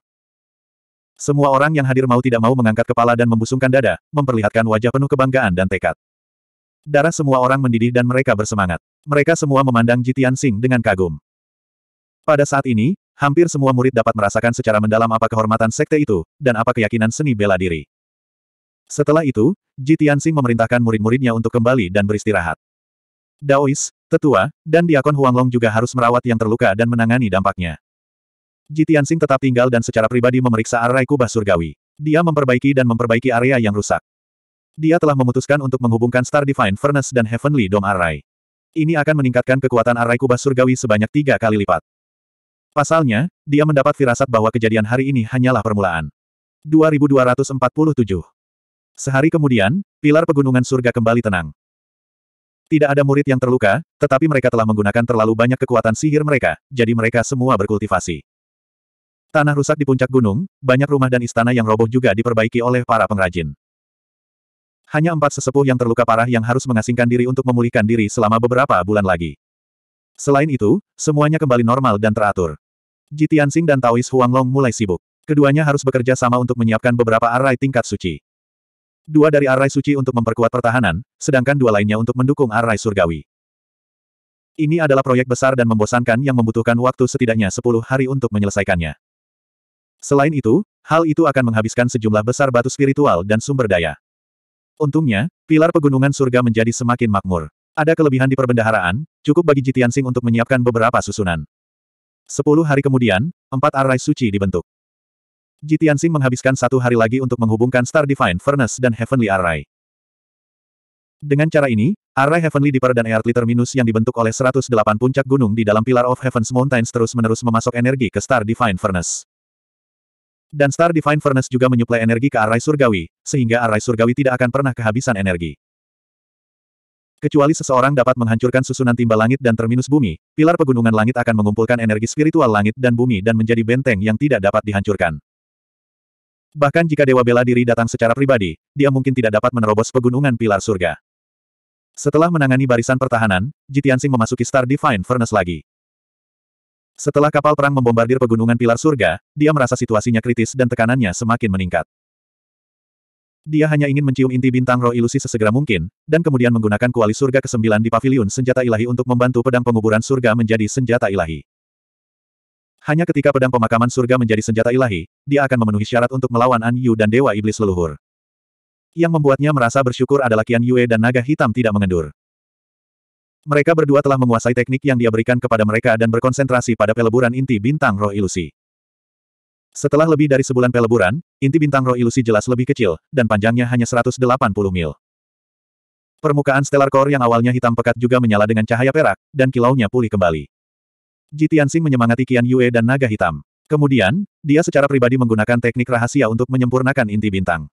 Semua orang yang hadir mau tidak mau mengangkat kepala dan membusungkan dada, memperlihatkan wajah penuh kebanggaan dan tekad. Darah semua orang mendidih dan mereka bersemangat. Mereka semua memandang Jitian Sing dengan kagum. Pada saat ini, hampir semua murid dapat merasakan secara mendalam apa kehormatan sekte itu, dan apa keyakinan seni bela diri. Setelah itu, Ji Tianxing memerintahkan murid-muridnya untuk kembali dan beristirahat. Daois, tetua, dan Diakon Huanglong juga harus merawat yang terluka dan menangani dampaknya. Ji Tianxing tetap tinggal dan secara pribadi memeriksa arai kubah surgawi. Dia memperbaiki dan memperbaiki area yang rusak. Dia telah memutuskan untuk menghubungkan Star Divine Furnace dan Heavenly Dome Array. Ini akan meningkatkan kekuatan arai kubah surgawi sebanyak tiga kali lipat. Pasalnya, dia mendapat firasat bahwa kejadian hari ini hanyalah permulaan. 2247 Sehari kemudian, pilar pegunungan surga kembali tenang. Tidak ada murid yang terluka, tetapi mereka telah menggunakan terlalu banyak kekuatan sihir mereka, jadi mereka semua berkultivasi. Tanah rusak di puncak gunung, banyak rumah dan istana yang roboh juga diperbaiki oleh para pengrajin. Hanya empat sesepuh yang terluka parah yang harus mengasingkan diri untuk memulihkan diri selama beberapa bulan lagi. Selain itu, semuanya kembali normal dan teratur. Jitiansing dan Taois Huanglong mulai sibuk. Keduanya harus bekerja sama untuk menyiapkan beberapa array tingkat suci. Dua dari arai suci untuk memperkuat pertahanan, sedangkan dua lainnya untuk mendukung arai surgawi. Ini adalah proyek besar dan membosankan yang membutuhkan waktu setidaknya 10 hari untuk menyelesaikannya. Selain itu, hal itu akan menghabiskan sejumlah besar batu spiritual dan sumber daya. Untungnya, pilar pegunungan surga menjadi semakin makmur. Ada kelebihan di perbendaharaan, cukup bagi Jitian Jitiansing untuk menyiapkan beberapa susunan. Sepuluh hari kemudian, empat arai suci dibentuk. Jitian menghabiskan satu hari lagi untuk menghubungkan Star Divine Furnace dan Heavenly Array. Dengan cara ini, Array Heavenly Deeper dan Earthly Terminus yang dibentuk oleh 108 puncak gunung di dalam Pilar of Heavens Mountains terus-menerus memasok energi ke Star Divine Furnace. Dan Star Divine Furnace juga menyuplai energi ke Array Surgawi, sehingga Array Surgawi tidak akan pernah kehabisan energi. Kecuali seseorang dapat menghancurkan susunan timba langit dan terminus bumi, pilar pegunungan langit akan mengumpulkan energi spiritual langit dan bumi dan menjadi benteng yang tidak dapat dihancurkan. Bahkan jika Dewa Bela Diri datang secara pribadi, dia mungkin tidak dapat menerobos pegunungan pilar surga. Setelah menangani barisan pertahanan, Jitiansing memasuki Star Divine Furnace lagi. Setelah kapal perang membombardir pegunungan pilar surga, dia merasa situasinya kritis dan tekanannya semakin meningkat. Dia hanya ingin mencium inti bintang roh ilusi sesegera mungkin, dan kemudian menggunakan kuali surga ke-9 di paviliun senjata ilahi untuk membantu pedang penguburan surga menjadi senjata ilahi. Hanya ketika pedang pemakaman surga menjadi senjata ilahi, dia akan memenuhi syarat untuk melawan An Yu dan Dewa Iblis Leluhur. Yang membuatnya merasa bersyukur adalah Qian Yue dan naga hitam tidak mengendur. Mereka berdua telah menguasai teknik yang dia berikan kepada mereka dan berkonsentrasi pada peleburan inti bintang roh ilusi. Setelah lebih dari sebulan peleburan, inti bintang roh ilusi jelas lebih kecil, dan panjangnya hanya 180 mil. Permukaan stellar core yang awalnya hitam pekat juga menyala dengan cahaya perak, dan kilaunya pulih kembali. Ji Tianxing menyemangati Qian Yue dan naga hitam. Kemudian, dia secara pribadi menggunakan teknik rahasia untuk menyempurnakan inti bintang.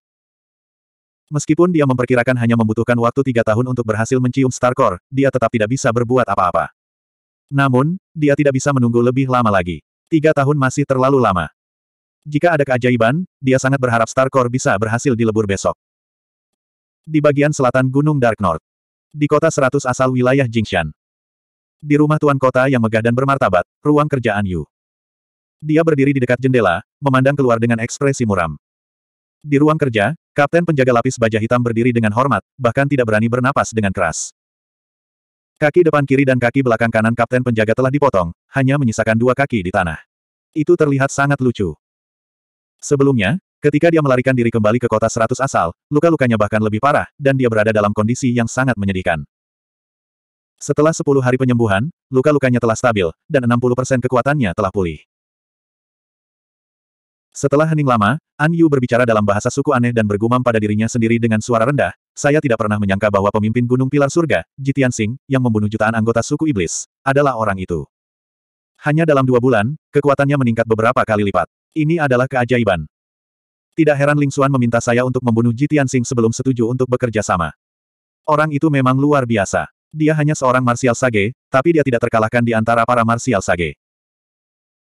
Meskipun dia memperkirakan hanya membutuhkan waktu tiga tahun untuk berhasil mencium Star Core, dia tetap tidak bisa berbuat apa-apa. Namun, dia tidak bisa menunggu lebih lama lagi. Tiga tahun masih terlalu lama. Jika ada keajaiban, dia sangat berharap Star Core bisa berhasil dilebur besok. Di bagian selatan Gunung Dark North. Di kota 100 asal wilayah Jingshan. Di rumah tuan kota yang megah dan bermartabat, ruang kerjaan Yu. Dia berdiri di dekat jendela, memandang keluar dengan ekspresi muram. Di ruang kerja, kapten penjaga lapis baja hitam berdiri dengan hormat, bahkan tidak berani bernapas dengan keras. Kaki depan kiri dan kaki belakang kanan kapten penjaga telah dipotong, hanya menyisakan dua kaki di tanah. Itu terlihat sangat lucu. Sebelumnya, ketika dia melarikan diri kembali ke kota seratus asal, luka-lukanya bahkan lebih parah, dan dia berada dalam kondisi yang sangat menyedihkan. Setelah 10 hari penyembuhan, luka-lukanya telah stabil, dan 60% kekuatannya telah pulih. Setelah hening lama, An Yu berbicara dalam bahasa suku aneh dan bergumam pada dirinya sendiri dengan suara rendah, saya tidak pernah menyangka bahwa pemimpin Gunung Pilar Surga, Jitian Sing, yang membunuh jutaan anggota suku iblis, adalah orang itu. Hanya dalam dua bulan, kekuatannya meningkat beberapa kali lipat. Ini adalah keajaiban. Tidak heran Ling Xuan meminta saya untuk membunuh Jitian Sing sebelum setuju untuk bekerja sama. Orang itu memang luar biasa. Dia hanya seorang Martial Sage, tapi dia tidak terkalahkan di antara para Martial Sage.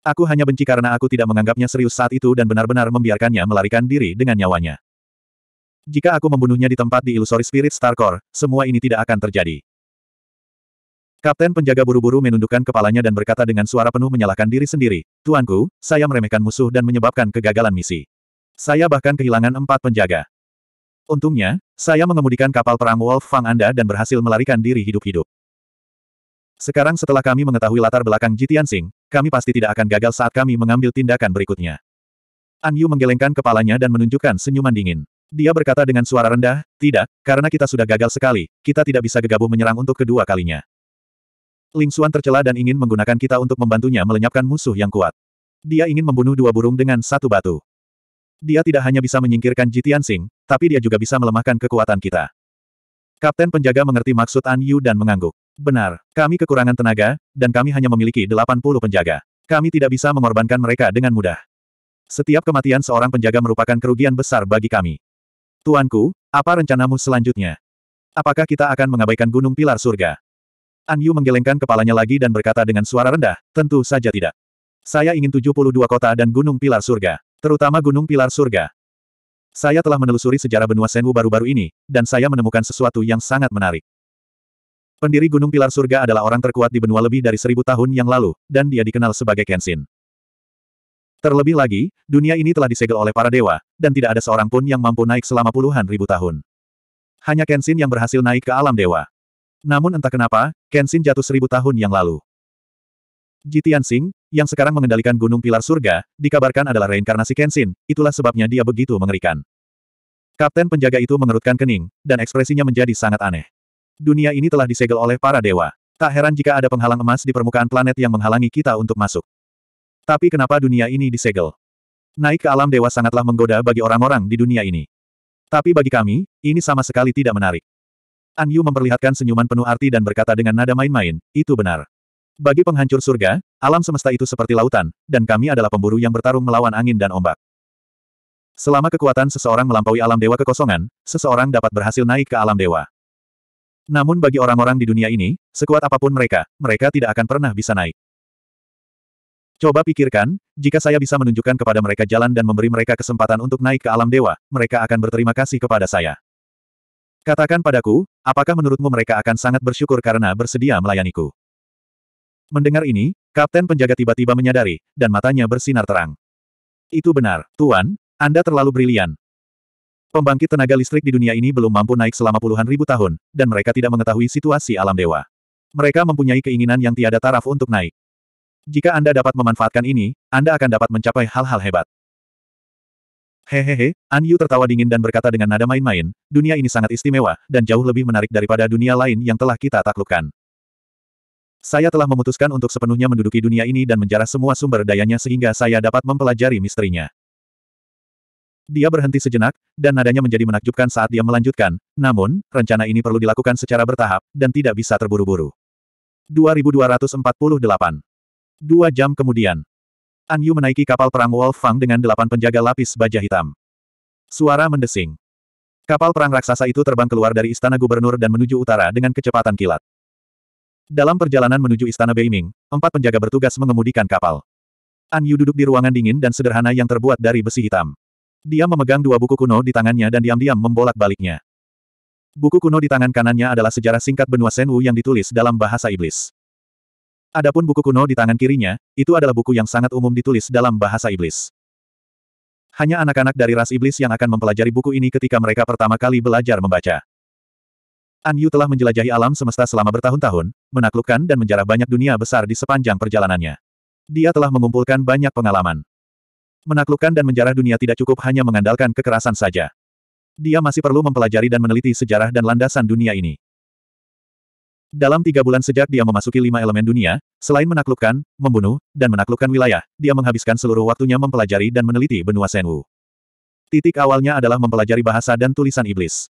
Aku hanya benci karena aku tidak menganggapnya serius saat itu dan benar-benar membiarkannya melarikan diri dengan nyawanya. Jika aku membunuhnya di tempat di Illusory Spirit Star Core, semua ini tidak akan terjadi. Kapten penjaga buru-buru menundukkan kepalanya dan berkata dengan suara penuh menyalahkan diri sendiri, Tuanku, saya meremehkan musuh dan menyebabkan kegagalan misi. Saya bahkan kehilangan empat penjaga. Untungnya, saya mengemudikan kapal perang Wolf Fang Anda dan berhasil melarikan diri hidup-hidup. Sekarang setelah kami mengetahui latar belakang Jitian Sing, kami pasti tidak akan gagal saat kami mengambil tindakan berikutnya. An Yu menggelengkan kepalanya dan menunjukkan senyuman dingin. Dia berkata dengan suara rendah, tidak, karena kita sudah gagal sekali, kita tidak bisa gegabah menyerang untuk kedua kalinya. Ling Xuan tercela dan ingin menggunakan kita untuk membantunya melenyapkan musuh yang kuat. Dia ingin membunuh dua burung dengan satu batu. Dia tidak hanya bisa menyingkirkan Jitian Sing, tapi dia juga bisa melemahkan kekuatan kita. Kapten penjaga mengerti maksud An Yu dan mengangguk. Benar, kami kekurangan tenaga, dan kami hanya memiliki 80 penjaga. Kami tidak bisa mengorbankan mereka dengan mudah. Setiap kematian seorang penjaga merupakan kerugian besar bagi kami. Tuanku, apa rencanamu selanjutnya? Apakah kita akan mengabaikan gunung pilar surga? An Yu menggelengkan kepalanya lagi dan berkata dengan suara rendah, tentu saja tidak. Saya ingin 72 kota dan gunung pilar surga. Terutama Gunung Pilar Surga. Saya telah menelusuri sejarah benua Senwu baru-baru ini, dan saya menemukan sesuatu yang sangat menarik. Pendiri Gunung Pilar Surga adalah orang terkuat di benua lebih dari seribu tahun yang lalu, dan dia dikenal sebagai Kenshin. Terlebih lagi, dunia ini telah disegel oleh para dewa, dan tidak ada seorang pun yang mampu naik selama puluhan ribu tahun. Hanya Kenshin yang berhasil naik ke alam dewa. Namun entah kenapa, Kenshin jatuh seribu tahun yang lalu. Jitian Singh yang sekarang mengendalikan Gunung Pilar Surga, dikabarkan adalah reinkarnasi Kenshin, itulah sebabnya dia begitu mengerikan. Kapten penjaga itu mengerutkan kening, dan ekspresinya menjadi sangat aneh. Dunia ini telah disegel oleh para dewa. Tak heran jika ada penghalang emas di permukaan planet yang menghalangi kita untuk masuk. Tapi kenapa dunia ini disegel? Naik ke alam dewa sangatlah menggoda bagi orang-orang di dunia ini. Tapi bagi kami, ini sama sekali tidak menarik. An Yu memperlihatkan senyuman penuh arti dan berkata dengan nada main-main, itu benar. Bagi penghancur surga, alam semesta itu seperti lautan, dan kami adalah pemburu yang bertarung melawan angin dan ombak. Selama kekuatan seseorang melampaui alam dewa kekosongan, seseorang dapat berhasil naik ke alam dewa. Namun bagi orang-orang di dunia ini, sekuat apapun mereka, mereka tidak akan pernah bisa naik. Coba pikirkan, jika saya bisa menunjukkan kepada mereka jalan dan memberi mereka kesempatan untuk naik ke alam dewa, mereka akan berterima kasih kepada saya. Katakan padaku, apakah menurutmu mereka akan sangat bersyukur karena bersedia melayaniku? Mendengar ini, kapten penjaga tiba-tiba menyadari, dan matanya bersinar terang. Itu benar, Tuan, Anda terlalu brilian. Pembangkit tenaga listrik di dunia ini belum mampu naik selama puluhan ribu tahun, dan mereka tidak mengetahui situasi alam dewa. Mereka mempunyai keinginan yang tiada taraf untuk naik. Jika Anda dapat memanfaatkan ini, Anda akan dapat mencapai hal-hal hebat. Hehehe, An Yu tertawa dingin dan berkata dengan nada main-main, dunia ini sangat istimewa, dan jauh lebih menarik daripada dunia lain yang telah kita taklukkan. Saya telah memutuskan untuk sepenuhnya menduduki dunia ini dan menjarah semua sumber dayanya sehingga saya dapat mempelajari misterinya. Dia berhenti sejenak, dan nadanya menjadi menakjubkan saat dia melanjutkan, namun, rencana ini perlu dilakukan secara bertahap, dan tidak bisa terburu-buru. 2248 Dua jam kemudian, An Yu menaiki kapal perang Wolf Fang dengan delapan penjaga lapis baja hitam. Suara mendesing. Kapal perang raksasa itu terbang keluar dari istana gubernur dan menuju utara dengan kecepatan kilat. Dalam perjalanan menuju Istana Beiming, empat penjaga bertugas mengemudikan kapal. An Yu duduk di ruangan dingin dan sederhana yang terbuat dari besi hitam. Dia memegang dua buku kuno di tangannya dan diam-diam membolak-baliknya. Buku kuno di tangan kanannya adalah sejarah singkat benua Senwu yang ditulis dalam bahasa iblis. Adapun buku kuno di tangan kirinya, itu adalah buku yang sangat umum ditulis dalam bahasa iblis. Hanya anak-anak dari ras iblis yang akan mempelajari buku ini ketika mereka pertama kali belajar membaca. An Yu telah menjelajahi alam semesta selama bertahun-tahun, menaklukkan dan menjarah banyak dunia besar di sepanjang perjalanannya. Dia telah mengumpulkan banyak pengalaman. Menaklukkan dan menjarah dunia tidak cukup hanya mengandalkan kekerasan saja. Dia masih perlu mempelajari dan meneliti sejarah dan landasan dunia ini. Dalam tiga bulan sejak dia memasuki lima elemen dunia, selain menaklukkan, membunuh, dan menaklukkan wilayah, dia menghabiskan seluruh waktunya mempelajari dan meneliti benua Senwu. Titik awalnya adalah mempelajari bahasa dan tulisan iblis.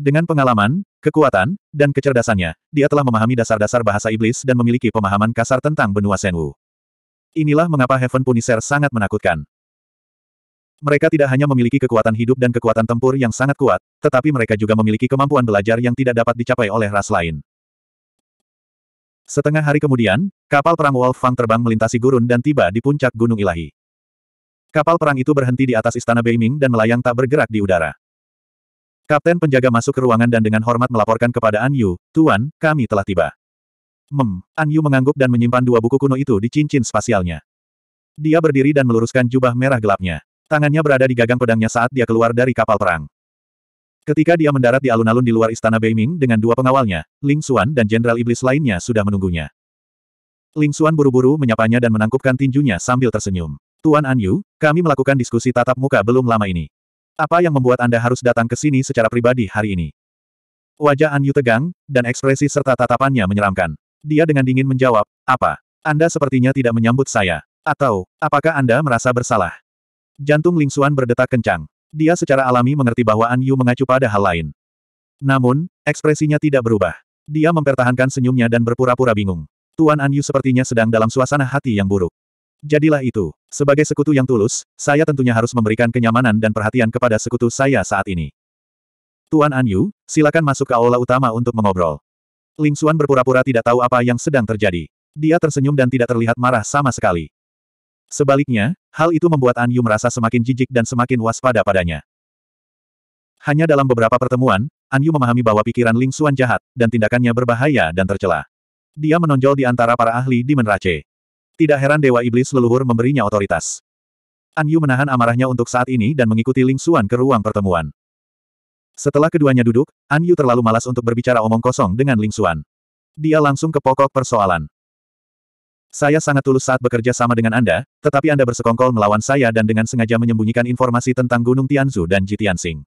Dengan pengalaman, kekuatan, dan kecerdasannya, dia telah memahami dasar-dasar bahasa iblis dan memiliki pemahaman kasar tentang benua Senwu. Inilah mengapa Heaven Punisher sangat menakutkan. Mereka tidak hanya memiliki kekuatan hidup dan kekuatan tempur yang sangat kuat, tetapi mereka juga memiliki kemampuan belajar yang tidak dapat dicapai oleh ras lain. Setengah hari kemudian, kapal perang Wolf Fang terbang melintasi gurun dan tiba di puncak Gunung Ilahi. Kapal perang itu berhenti di atas istana Beiming dan melayang tak bergerak di udara. Kapten penjaga masuk ke ruangan dan dengan hormat melaporkan kepada An Yu, Tuan, kami telah tiba. Mem, Yu mengangguk dan menyimpan dua buku kuno itu di cincin spasialnya. Dia berdiri dan meluruskan jubah merah gelapnya. Tangannya berada di gagang pedangnya saat dia keluar dari kapal perang. Ketika dia mendarat di alun-alun di luar istana Beiming dengan dua pengawalnya, Ling Xuan dan Jenderal Iblis lainnya sudah menunggunya. Ling Xuan buru-buru menyapanya dan menangkupkan tinjunya sambil tersenyum. Tuan An Yu, kami melakukan diskusi tatap muka belum lama ini. Apa yang membuat Anda harus datang ke sini secara pribadi hari ini? Wajah Anyu tegang, dan ekspresi serta tatapannya menyeramkan. Dia dengan dingin menjawab, apa? Anda sepertinya tidak menyambut saya. Atau, apakah Anda merasa bersalah? Jantung Ling Xuan berdetak kencang. Dia secara alami mengerti bahwa An Yu mengacu pada hal lain. Namun, ekspresinya tidak berubah. Dia mempertahankan senyumnya dan berpura-pura bingung. Tuan An Yu sepertinya sedang dalam suasana hati yang buruk. Jadilah itu. Sebagai sekutu yang tulus, saya tentunya harus memberikan kenyamanan dan perhatian kepada sekutu saya saat ini. Tuan Anyu, silakan masuk ke aula utama untuk mengobrol. Ling Xuan berpura-pura tidak tahu apa yang sedang terjadi. Dia tersenyum dan tidak terlihat marah sama sekali. Sebaliknya, hal itu membuat An Yu merasa semakin jijik dan semakin waspada padanya. Hanya dalam beberapa pertemuan, An Yu memahami bahwa pikiran Ling Xuan jahat, dan tindakannya berbahaya dan tercela. Dia menonjol di antara para ahli di Menrace. Tidak heran Dewa Iblis leluhur memberinya otoritas. An Yu menahan amarahnya untuk saat ini dan mengikuti Ling Xuan ke ruang pertemuan. Setelah keduanya duduk, An Yu terlalu malas untuk berbicara omong kosong dengan Ling Xuan. Dia langsung ke pokok persoalan. Saya sangat tulus saat bekerja sama dengan Anda, tetapi Anda bersekongkol melawan saya dan dengan sengaja menyembunyikan informasi tentang Gunung Tianzu dan Tianxing.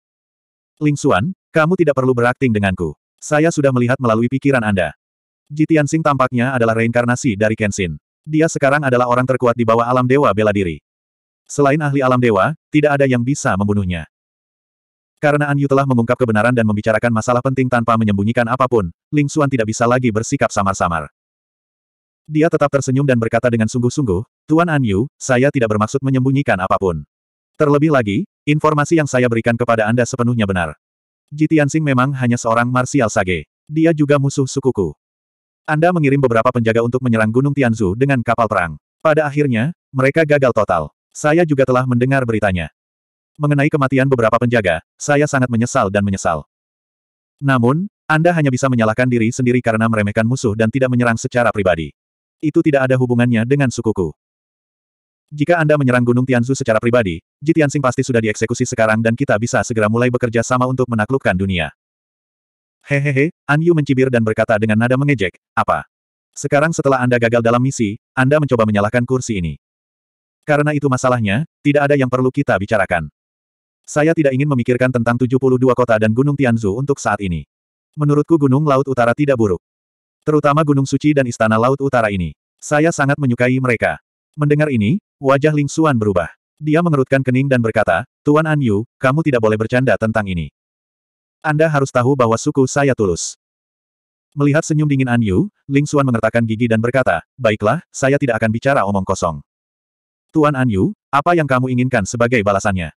Ling Xuan, kamu tidak perlu berakting denganku. Saya sudah melihat melalui pikiran Anda. Tianxing tampaknya adalah reinkarnasi dari Kenshin. Dia sekarang adalah orang terkuat di bawah alam dewa bela diri. Selain ahli alam dewa, tidak ada yang bisa membunuhnya. Karena An Yu telah mengungkap kebenaran dan membicarakan masalah penting tanpa menyembunyikan apapun, Ling Xuan tidak bisa lagi bersikap samar-samar. Dia tetap tersenyum dan berkata dengan sungguh-sungguh, Tuan An Yu, saya tidak bermaksud menyembunyikan apapun. Terlebih lagi, informasi yang saya berikan kepada Anda sepenuhnya benar. Jitiansing memang hanya seorang marsial sage. Dia juga musuh sukuku. Anda mengirim beberapa penjaga untuk menyerang Gunung Tianzu dengan kapal perang. Pada akhirnya, mereka gagal total. Saya juga telah mendengar beritanya. Mengenai kematian beberapa penjaga, saya sangat menyesal dan menyesal. Namun, Anda hanya bisa menyalahkan diri sendiri karena meremehkan musuh dan tidak menyerang secara pribadi. Itu tidak ada hubungannya dengan sukuku. Jika Anda menyerang Gunung Tianzu secara pribadi, Jitiansing pasti sudah dieksekusi sekarang dan kita bisa segera mulai bekerja sama untuk menaklukkan dunia. Hehehe, An Yu mencibir dan berkata dengan nada mengejek, apa? Sekarang setelah Anda gagal dalam misi, Anda mencoba menyalahkan kursi ini. Karena itu masalahnya, tidak ada yang perlu kita bicarakan. Saya tidak ingin memikirkan tentang 72 kota dan Gunung Tianzu untuk saat ini. Menurutku Gunung Laut Utara tidak buruk. Terutama Gunung Suci dan Istana Laut Utara ini. Saya sangat menyukai mereka. Mendengar ini, wajah Ling Xuan berubah. Dia mengerutkan kening dan berkata, Tuan An Yu, kamu tidak boleh bercanda tentang ini. Anda harus tahu bahwa suku saya tulus. Melihat senyum dingin An Yu, Ling Xuan mengertakkan gigi dan berkata, Baiklah, saya tidak akan bicara omong kosong. Tuan An Yu, apa yang kamu inginkan sebagai balasannya?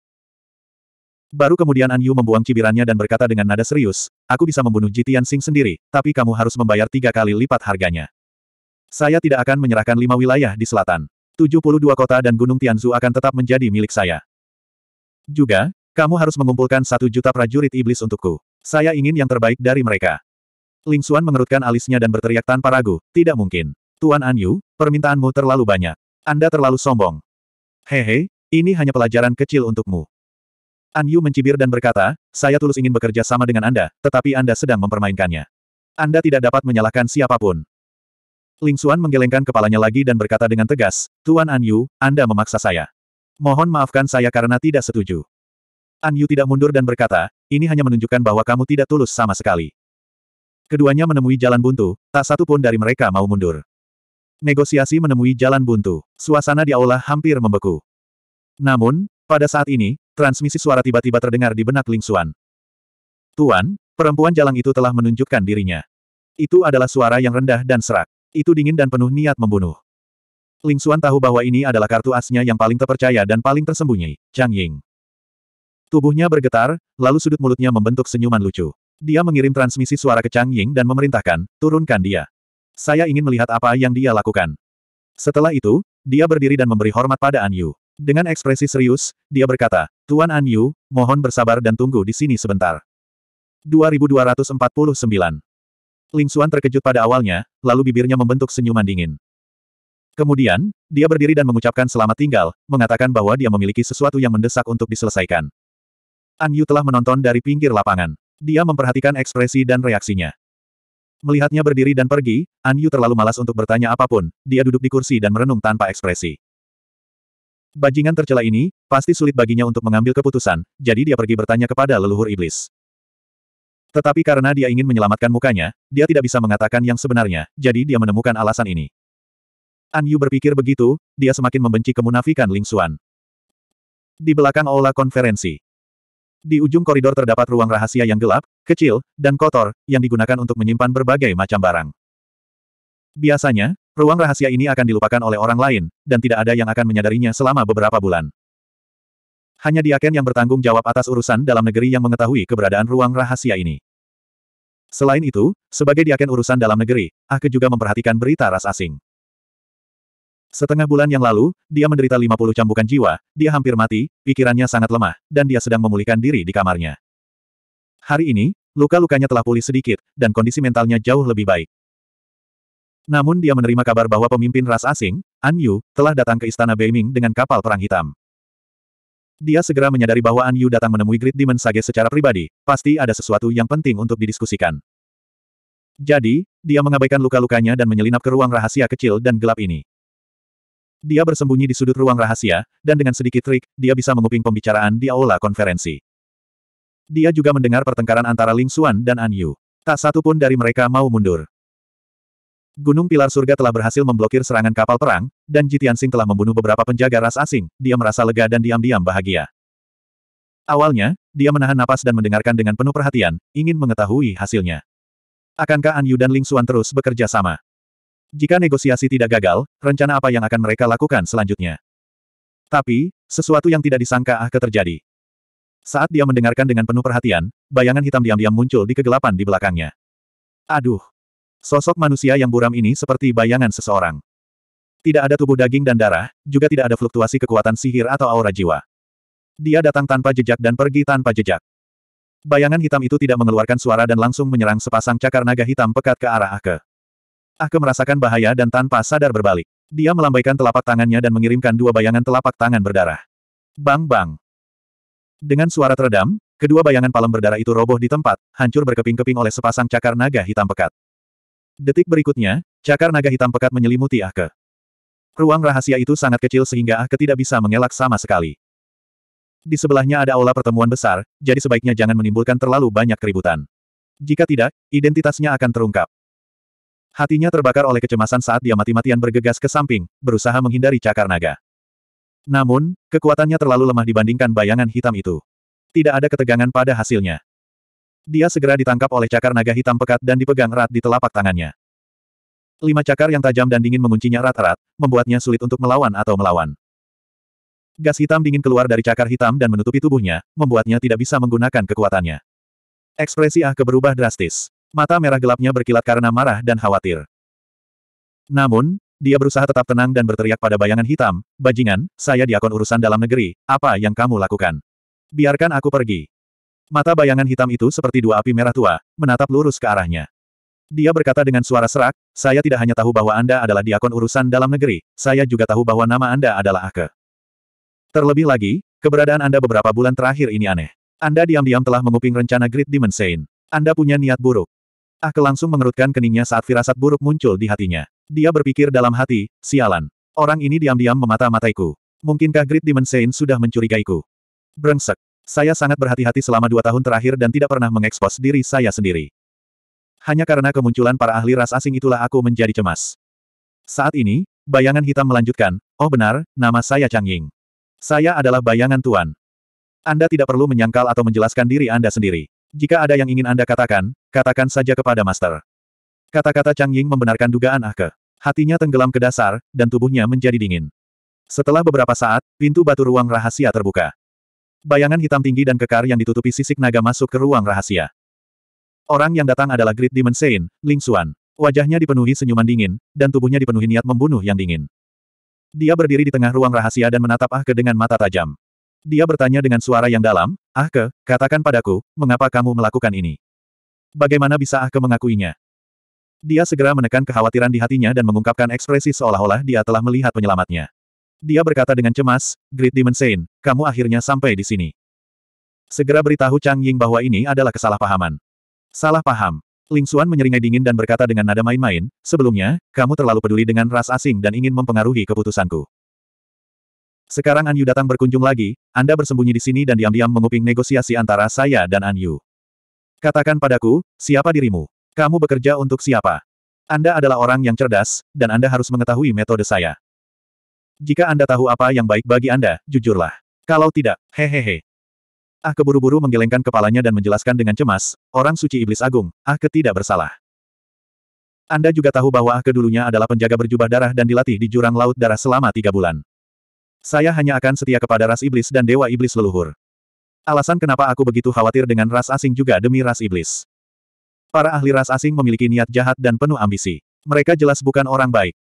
Baru kemudian An Yu membuang cibirannya dan berkata dengan nada serius, Aku bisa membunuh Jitian Sing sendiri, tapi kamu harus membayar tiga kali lipat harganya. Saya tidak akan menyerahkan lima wilayah di selatan. 72 kota dan Gunung Tianzu akan tetap menjadi milik saya. Juga, kamu harus mengumpulkan satu juta prajurit iblis untukku. Saya ingin yang terbaik dari mereka. Ling Xuan mengerutkan alisnya dan berteriak tanpa ragu, tidak mungkin. Tuan An Yu, permintaanmu terlalu banyak. Anda terlalu sombong. Hehe, ini hanya pelajaran kecil untukmu. An Yu mencibir dan berkata, saya tulus ingin bekerja sama dengan Anda, tetapi Anda sedang mempermainkannya. Anda tidak dapat menyalahkan siapapun. Ling Xuan menggelengkan kepalanya lagi dan berkata dengan tegas, Tuan An Yu, Anda memaksa saya. Mohon maafkan saya karena tidak setuju. An Yu tidak mundur dan berkata, ini hanya menunjukkan bahwa kamu tidak tulus sama sekali. Keduanya menemui jalan buntu, tak satu pun dari mereka mau mundur. Negosiasi menemui jalan buntu. Suasana di aula hampir membeku. Namun, pada saat ini, transmisi suara tiba-tiba terdengar di benak Ling Xuan. Tuan, perempuan Jalan itu telah menunjukkan dirinya. Itu adalah suara yang rendah dan serak. Itu dingin dan penuh niat membunuh. Ling Xuan tahu bahwa ini adalah kartu asnya yang paling terpercaya dan paling tersembunyi, Chang Ying. Tubuhnya bergetar, lalu sudut mulutnya membentuk senyuman lucu. Dia mengirim transmisi suara ke Chang Ying dan memerintahkan, turunkan dia. Saya ingin melihat apa yang dia lakukan. Setelah itu, dia berdiri dan memberi hormat pada An Yu. Dengan ekspresi serius, dia berkata, Tuan An Yu, mohon bersabar dan tunggu di sini sebentar. 2249 Ling Xuan terkejut pada awalnya, lalu bibirnya membentuk senyuman dingin. Kemudian, dia berdiri dan mengucapkan selamat tinggal, mengatakan bahwa dia memiliki sesuatu yang mendesak untuk diselesaikan. An Yu telah menonton dari pinggir lapangan. Dia memperhatikan ekspresi dan reaksinya. Melihatnya berdiri dan pergi, An Yu terlalu malas untuk bertanya apapun, dia duduk di kursi dan merenung tanpa ekspresi. Bajingan tercela ini, pasti sulit baginya untuk mengambil keputusan, jadi dia pergi bertanya kepada leluhur iblis. Tetapi karena dia ingin menyelamatkan mukanya, dia tidak bisa mengatakan yang sebenarnya, jadi dia menemukan alasan ini. An Yu berpikir begitu, dia semakin membenci kemunafikan Ling Xuan. Di belakang aula konferensi, di ujung koridor terdapat ruang rahasia yang gelap, kecil, dan kotor, yang digunakan untuk menyimpan berbagai macam barang. Biasanya, ruang rahasia ini akan dilupakan oleh orang lain, dan tidak ada yang akan menyadarinya selama beberapa bulan. Hanya Diaken yang bertanggung jawab atas urusan dalam negeri yang mengetahui keberadaan ruang rahasia ini. Selain itu, sebagai Diaken urusan dalam negeri, Ake juga memperhatikan berita ras asing. Setengah bulan yang lalu, dia menderita 50 cambukan jiwa, dia hampir mati, pikirannya sangat lemah, dan dia sedang memulihkan diri di kamarnya. Hari ini, luka-lukanya telah pulih sedikit, dan kondisi mentalnya jauh lebih baik. Namun dia menerima kabar bahwa pemimpin ras asing, An Yu, telah datang ke istana Beiming dengan kapal perang hitam. Dia segera menyadari bahwa An Yu datang menemui Great Demon Sage secara pribadi, pasti ada sesuatu yang penting untuk didiskusikan. Jadi, dia mengabaikan luka-lukanya dan menyelinap ke ruang rahasia kecil dan gelap ini. Dia bersembunyi di sudut ruang rahasia, dan dengan sedikit trik, dia bisa menguping pembicaraan di aula konferensi. Dia juga mendengar pertengkaran antara Ling Xuan dan An Yu. Tak satu pun dari mereka mau mundur. Gunung Pilar Surga telah berhasil memblokir serangan kapal perang, dan Sing telah membunuh beberapa penjaga ras asing, dia merasa lega dan diam-diam bahagia. Awalnya, dia menahan napas dan mendengarkan dengan penuh perhatian, ingin mengetahui hasilnya. Akankah An Yu dan Ling Xuan terus bekerja sama? Jika negosiasi tidak gagal, rencana apa yang akan mereka lakukan selanjutnya? Tapi, sesuatu yang tidak disangka akan ah terjadi. Saat dia mendengarkan dengan penuh perhatian, bayangan hitam diam-diam muncul di kegelapan di belakangnya. Aduh! Sosok manusia yang buram ini seperti bayangan seseorang. Tidak ada tubuh daging dan darah, juga tidak ada fluktuasi kekuatan sihir atau aura jiwa. Dia datang tanpa jejak dan pergi tanpa jejak. Bayangan hitam itu tidak mengeluarkan suara dan langsung menyerang sepasang cakar naga hitam pekat ke arah Ake. Ah Ake ah, merasakan bahaya dan tanpa sadar berbalik. Dia melambaikan telapak tangannya dan mengirimkan dua bayangan telapak tangan berdarah. Bang-bang. Dengan suara teredam, kedua bayangan palem berdarah itu roboh di tempat, hancur berkeping-keping oleh sepasang cakar naga hitam pekat. Detik berikutnya, cakar naga hitam pekat menyelimuti Ake. Ah, Ruang rahasia itu sangat kecil sehingga Ake ah, tidak bisa mengelak sama sekali. Di sebelahnya ada aula pertemuan besar, jadi sebaiknya jangan menimbulkan terlalu banyak keributan. Jika tidak, identitasnya akan terungkap. Hatinya terbakar oleh kecemasan saat dia mati-matian bergegas ke samping, berusaha menghindari cakar naga. Namun, kekuatannya terlalu lemah dibandingkan bayangan hitam itu. Tidak ada ketegangan pada hasilnya. Dia segera ditangkap oleh cakar naga hitam pekat dan dipegang erat di telapak tangannya. Lima cakar yang tajam dan dingin menguncinya erat-erat, membuatnya sulit untuk melawan atau melawan. Gas hitam dingin keluar dari cakar hitam dan menutupi tubuhnya, membuatnya tidak bisa menggunakan kekuatannya. Ekspresi Ah berubah drastis. Mata merah gelapnya berkilat karena marah dan khawatir. Namun, dia berusaha tetap tenang dan berteriak pada bayangan hitam, Bajingan, saya diakon urusan dalam negeri, apa yang kamu lakukan? Biarkan aku pergi. Mata bayangan hitam itu seperti dua api merah tua, menatap lurus ke arahnya. Dia berkata dengan suara serak, saya tidak hanya tahu bahwa Anda adalah diakon urusan dalam negeri, saya juga tahu bahwa nama Anda adalah Ake. Terlebih lagi, keberadaan Anda beberapa bulan terakhir ini aneh. Anda diam-diam telah menguping rencana Great Demon Saint. Anda punya niat buruk. Ake langsung mengerutkan keningnya saat firasat buruk muncul di hatinya. Dia berpikir dalam hati, sialan. Orang ini diam-diam memata-mataiku. Mungkinkah Great Demon Saint sudah mencurigaiku? Brengsek. Saya sangat berhati-hati selama dua tahun terakhir dan tidak pernah mengekspos diri saya sendiri. Hanya karena kemunculan para ahli ras asing itulah aku menjadi cemas. Saat ini, bayangan hitam melanjutkan, oh benar, nama saya Chang Ying. Saya adalah bayangan Tuan. Anda tidak perlu menyangkal atau menjelaskan diri Anda sendiri. Jika ada yang ingin Anda katakan, katakan saja kepada Master. Kata-kata Chang Ying membenarkan dugaan Ah Ke. Hatinya tenggelam ke dasar, dan tubuhnya menjadi dingin. Setelah beberapa saat, pintu batu ruang rahasia terbuka. Bayangan hitam tinggi dan kekar yang ditutupi sisik naga masuk ke ruang rahasia. Orang yang datang adalah Great Demon Sein, Ling Xuan. Wajahnya dipenuhi senyuman dingin, dan tubuhnya dipenuhi niat membunuh yang dingin. Dia berdiri di tengah ruang rahasia dan menatap Ah Ke dengan mata tajam. Dia bertanya dengan suara yang dalam, Ahke, katakan padaku, mengapa kamu melakukan ini? Bagaimana bisa Ahke mengakuinya? Dia segera menekan kekhawatiran di hatinya dan mengungkapkan ekspresi seolah-olah dia telah melihat penyelamatnya. Dia berkata dengan cemas, Great Demon Saint, kamu akhirnya sampai di sini. Segera beritahu Chang Ying bahwa ini adalah kesalahpahaman. Salah paham. Ling Xuan menyeringai dingin dan berkata dengan nada main-main, sebelumnya, kamu terlalu peduli dengan ras asing dan ingin mempengaruhi keputusanku. Sekarang Anyu datang berkunjung lagi, Anda bersembunyi di sini dan diam-diam menguping negosiasi antara saya dan Anyu. Katakan padaku, siapa dirimu? Kamu bekerja untuk siapa? Anda adalah orang yang cerdas, dan Anda harus mengetahui metode saya. Jika Anda tahu apa yang baik bagi Anda, jujurlah. Kalau tidak, hehehe. Ah keburu-buru menggelengkan kepalanya dan menjelaskan dengan cemas, orang suci iblis agung, ah tidak bersalah. Anda juga tahu bahwa ah dulunya adalah penjaga berjubah darah dan dilatih di jurang laut darah selama tiga bulan. Saya hanya akan setia kepada ras iblis dan dewa iblis leluhur. Alasan kenapa aku begitu khawatir dengan ras asing juga demi ras iblis. Para ahli ras asing memiliki niat jahat dan penuh ambisi. Mereka jelas bukan orang baik.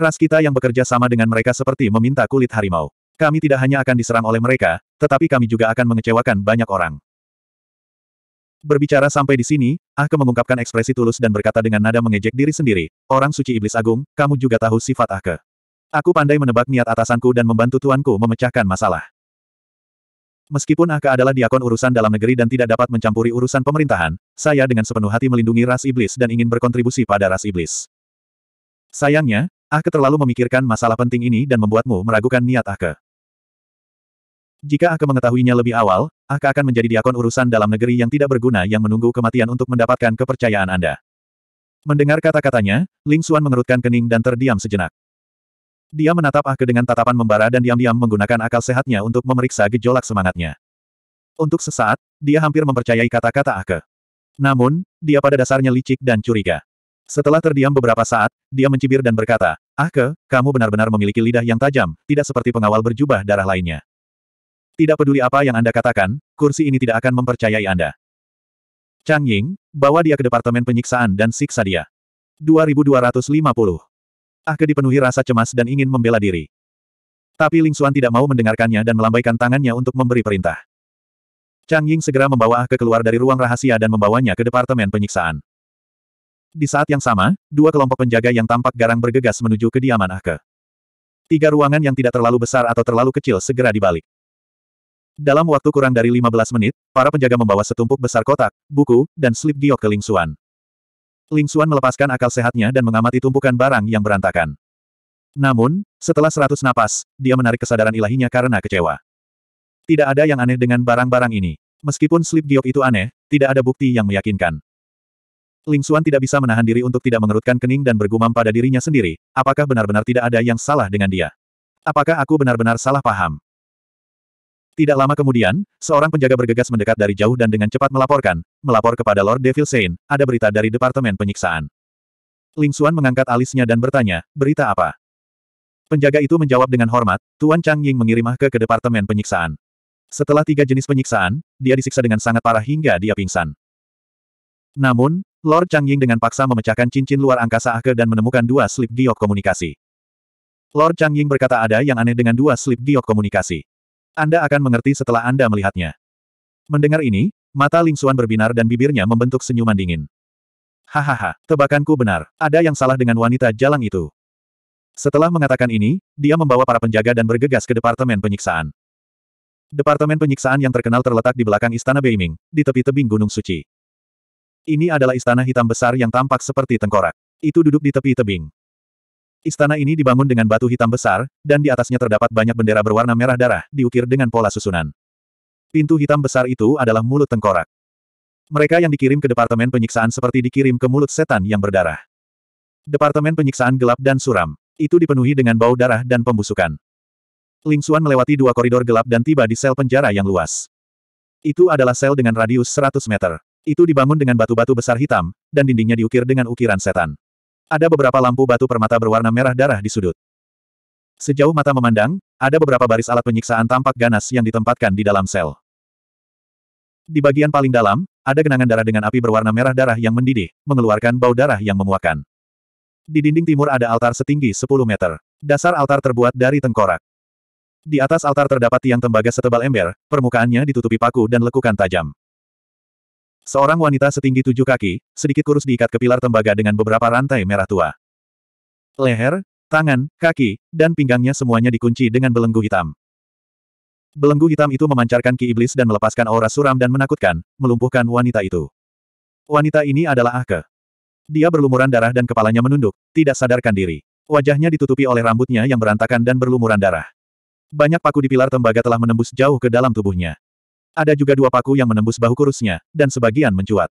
Ras kita yang bekerja sama dengan mereka seperti meminta kulit harimau. Kami tidak hanya akan diserang oleh mereka, tetapi kami juga akan mengecewakan banyak orang. Berbicara sampai di sini, Ahke mengungkapkan ekspresi tulus dan berkata dengan nada mengejek diri sendiri, Orang suci iblis agung, kamu juga tahu sifat Ahke. Aku pandai menebak niat atasanku dan membantu tuanku memecahkan masalah. Meskipun Aka adalah diakon urusan dalam negeri dan tidak dapat mencampuri urusan pemerintahan, saya dengan sepenuh hati melindungi ras iblis dan ingin berkontribusi pada ras iblis. Sayangnya, Aka terlalu memikirkan masalah penting ini dan membuatmu meragukan niat Aka. Jika Aka mengetahuinya lebih awal, Aka akan menjadi diakon urusan dalam negeri yang tidak berguna yang menunggu kematian untuk mendapatkan kepercayaan Anda. Mendengar kata-katanya, Ling Xuan mengerutkan kening dan terdiam sejenak. Dia menatap Ake dengan tatapan membara dan diam-diam menggunakan akal sehatnya untuk memeriksa gejolak semangatnya. Untuk sesaat, dia hampir mempercayai kata-kata Ake. Namun, dia pada dasarnya licik dan curiga. Setelah terdiam beberapa saat, dia mencibir dan berkata, Ake, kamu benar-benar memiliki lidah yang tajam, tidak seperti pengawal berjubah darah lainnya. Tidak peduli apa yang Anda katakan, kursi ini tidak akan mempercayai Anda. Chang Ying, bawa dia ke Departemen Penyiksaan dan siksa dia. 2250 Ahke dipenuhi rasa cemas dan ingin membela diri. Tapi Ling Xuan tidak mau mendengarkannya dan melambaikan tangannya untuk memberi perintah. Chang Ying segera membawa Ahke keluar dari ruang rahasia dan membawanya ke Departemen Penyiksaan. Di saat yang sama, dua kelompok penjaga yang tampak garang bergegas menuju kediaman Ahke. Tiga ruangan yang tidak terlalu besar atau terlalu kecil segera dibalik. Dalam waktu kurang dari 15 menit, para penjaga membawa setumpuk besar kotak, buku, dan slip giok ke Ling Xuan. Ling Xuan melepaskan akal sehatnya dan mengamati tumpukan barang yang berantakan. Namun, setelah seratus napas, dia menarik kesadaran ilahinya karena kecewa. Tidak ada yang aneh dengan barang-barang ini. Meskipun slip giok itu aneh, tidak ada bukti yang meyakinkan. Ling Xuan tidak bisa menahan diri untuk tidak mengerutkan kening dan bergumam pada dirinya sendiri, apakah benar-benar tidak ada yang salah dengan dia? Apakah aku benar-benar salah paham? Tidak lama kemudian, seorang penjaga bergegas mendekat dari jauh dan dengan cepat melaporkan, melapor kepada Lord Devil Sein, ada berita dari Departemen Penyiksaan. Ling Xuan mengangkat alisnya dan bertanya, berita apa? Penjaga itu menjawab dengan hormat, Tuan Chang Ying mengirim ke ke Departemen Penyiksaan. Setelah tiga jenis penyiksaan, dia disiksa dengan sangat parah hingga dia pingsan. Namun, Lord Chang Ying dengan paksa memecahkan cincin luar angkasa Ahke dan menemukan dua slip giok komunikasi. Lord Chang Ying berkata ada yang aneh dengan dua slip giok komunikasi. Anda akan mengerti setelah Anda melihatnya. Mendengar ini, mata Ling Xuan berbinar dan bibirnya membentuk senyuman dingin. Hahaha, tebakanku benar. Ada yang salah dengan wanita jalang itu. Setelah mengatakan ini, dia membawa para penjaga dan bergegas ke Departemen Penyiksaan. Departemen Penyiksaan yang terkenal terletak di belakang Istana Beiming, di tepi tebing Gunung Suci. Ini adalah istana hitam besar yang tampak seperti tengkorak. Itu duduk di tepi tebing. Istana ini dibangun dengan batu hitam besar, dan di atasnya terdapat banyak bendera berwarna merah darah, diukir dengan pola susunan. Pintu hitam besar itu adalah mulut tengkorak. Mereka yang dikirim ke Departemen Penyiksaan seperti dikirim ke mulut setan yang berdarah. Departemen Penyiksaan gelap dan suram. Itu dipenuhi dengan bau darah dan pembusukan. Ling Xuan melewati dua koridor gelap dan tiba di sel penjara yang luas. Itu adalah sel dengan radius 100 meter. Itu dibangun dengan batu-batu besar hitam, dan dindingnya diukir dengan ukiran setan. Ada beberapa lampu batu permata berwarna merah darah di sudut. Sejauh mata memandang, ada beberapa baris alat penyiksaan tampak ganas yang ditempatkan di dalam sel. Di bagian paling dalam, ada genangan darah dengan api berwarna merah darah yang mendidih, mengeluarkan bau darah yang memuakan. Di dinding timur ada altar setinggi 10 meter. Dasar altar terbuat dari tengkorak. Di atas altar terdapat tiang tembaga setebal ember, permukaannya ditutupi paku dan lekukan tajam. Seorang wanita setinggi tujuh kaki, sedikit kurus diikat ke pilar tembaga dengan beberapa rantai merah tua. Leher, tangan, kaki, dan pinggangnya semuanya dikunci dengan belenggu hitam. Belenggu hitam itu memancarkan ki iblis dan melepaskan aura suram dan menakutkan, melumpuhkan wanita itu. Wanita ini adalah Ahke. Dia berlumuran darah dan kepalanya menunduk, tidak sadarkan diri. Wajahnya ditutupi oleh rambutnya yang berantakan dan berlumuran darah. Banyak paku di pilar tembaga telah menembus jauh ke dalam tubuhnya. Ada juga dua paku yang menembus bahu kurusnya, dan sebagian mencuat.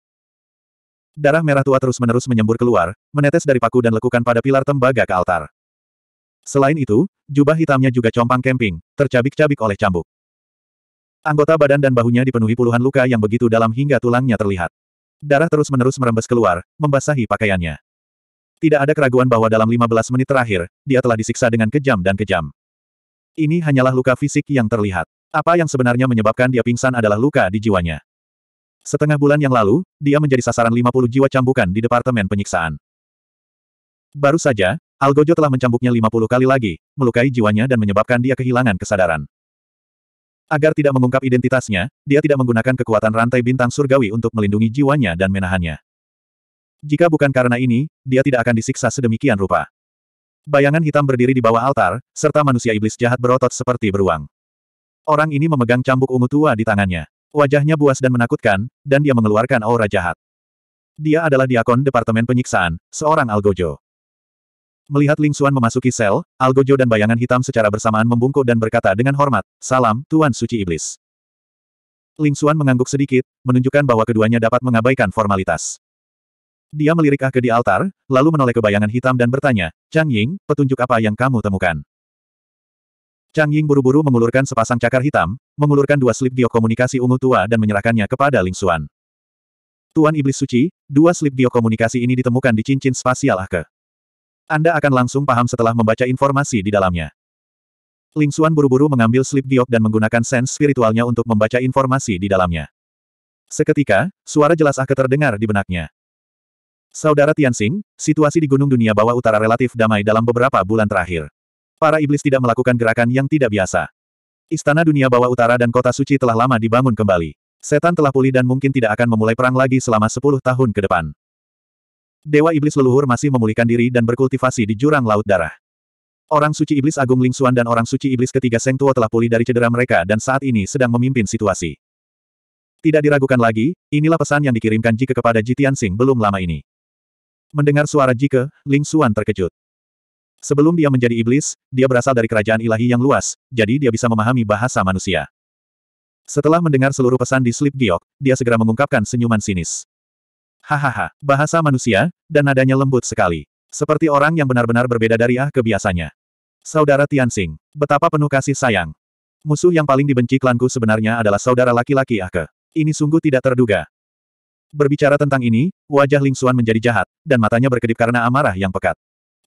Darah merah tua terus-menerus menyembur keluar, menetes dari paku dan lekukan pada pilar tembaga ke altar. Selain itu, jubah hitamnya juga compang kemping, tercabik-cabik oleh cambuk. Anggota badan dan bahunya dipenuhi puluhan luka yang begitu dalam hingga tulangnya terlihat. Darah terus-menerus merembes keluar, membasahi pakaiannya. Tidak ada keraguan bahwa dalam 15 menit terakhir, dia telah disiksa dengan kejam dan kejam. Ini hanyalah luka fisik yang terlihat. Apa yang sebenarnya menyebabkan dia pingsan adalah luka di jiwanya. Setengah bulan yang lalu, dia menjadi sasaran 50 jiwa cambukan di Departemen Penyiksaan. Baru saja, Algojo telah mencambuknya 50 kali lagi, melukai jiwanya dan menyebabkan dia kehilangan kesadaran. Agar tidak mengungkap identitasnya, dia tidak menggunakan kekuatan rantai bintang surgawi untuk melindungi jiwanya dan menahannya. Jika bukan karena ini, dia tidak akan disiksa sedemikian rupa. Bayangan hitam berdiri di bawah altar, serta manusia iblis jahat berotot seperti beruang. Orang ini memegang cambuk ungu tua di tangannya. Wajahnya buas dan menakutkan, dan dia mengeluarkan aura jahat. Dia adalah diakon Departemen Penyiksaan, seorang Algojo. Melihat Ling Xuan memasuki sel, Algojo dan bayangan hitam secara bersamaan membungkuk dan berkata dengan hormat, Salam, Tuan Suci Iblis. Ling Xuan mengangguk sedikit, menunjukkan bahwa keduanya dapat mengabaikan formalitas. Dia melirik Ah ke di altar, lalu menoleh ke bayangan hitam dan bertanya, Chang Ying, petunjuk apa yang kamu temukan? Chang Ying buru-buru mengulurkan sepasang cakar hitam, mengulurkan dua slip biokomunikasi ungu tua dan menyerahkannya kepada Ling Xuan. Tuan Iblis Suci, dua slip biokomunikasi ini ditemukan di cincin spasial Ahke. Anda akan langsung paham setelah membaca informasi di dalamnya. Ling Xuan buru-buru mengambil slip biok dan menggunakan sense spiritualnya untuk membaca informasi di dalamnya. Seketika, suara jelas Ahke terdengar di benaknya. Saudara Tianxing, situasi di Gunung Dunia Bawah Utara relatif damai dalam beberapa bulan terakhir. Para iblis tidak melakukan gerakan yang tidak biasa. Istana dunia bawah utara dan kota suci telah lama dibangun kembali. Setan telah pulih dan mungkin tidak akan memulai perang lagi selama 10 tahun ke depan. Dewa iblis leluhur masih memulihkan diri dan berkultivasi di jurang laut darah. Orang suci iblis Agung Ling Xuan dan orang suci iblis ketiga Seng Tuo telah pulih dari cedera mereka dan saat ini sedang memimpin situasi. Tidak diragukan lagi, inilah pesan yang dikirimkan Jike kepada Jitian Sing belum lama ini. Mendengar suara Jike, Ling Xuan terkejut. Sebelum dia menjadi iblis, dia berasal dari kerajaan ilahi yang luas, jadi dia bisa memahami bahasa manusia. Setelah mendengar seluruh pesan di slip Giok, dia segera mengungkapkan senyuman sinis. Hahaha, bahasa manusia, dan nadanya lembut sekali. Seperti orang yang benar-benar berbeda dari ah kebiasanya. Saudara Tianxing, betapa penuh kasih sayang. Musuh yang paling dibenci klanku sebenarnya adalah saudara laki-laki ah ke. Ini sungguh tidak terduga. Berbicara tentang ini, wajah Ling Xuan menjadi jahat, dan matanya berkedip karena amarah yang pekat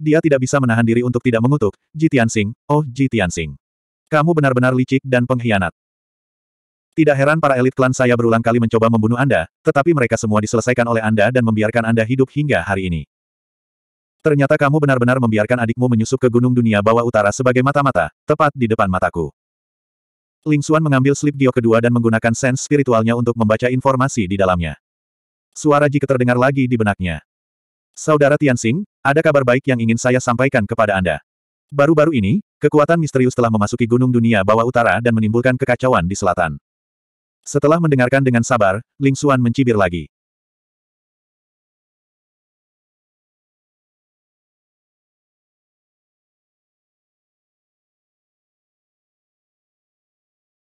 dia tidak bisa menahan diri untuk tidak mengutuk, Ji Tianxing, oh Ji Tianxing. Kamu benar-benar licik dan pengkhianat. Tidak heran para elit klan saya berulang kali mencoba membunuh Anda, tetapi mereka semua diselesaikan oleh Anda dan membiarkan Anda hidup hingga hari ini. Ternyata kamu benar-benar membiarkan adikmu menyusup ke Gunung Dunia Bawah Utara sebagai mata-mata, tepat di depan mataku. Ling Xuan mengambil slip Gio kedua dan menggunakan sense spiritualnya untuk membaca informasi di dalamnya. Suara Ji terdengar lagi di benaknya. Saudara Tianxing, ada kabar baik yang ingin saya sampaikan kepada Anda. Baru-baru ini, kekuatan misterius telah memasuki gunung dunia bawah utara dan menimbulkan kekacauan di selatan. Setelah mendengarkan dengan sabar, Ling Xuan mencibir lagi.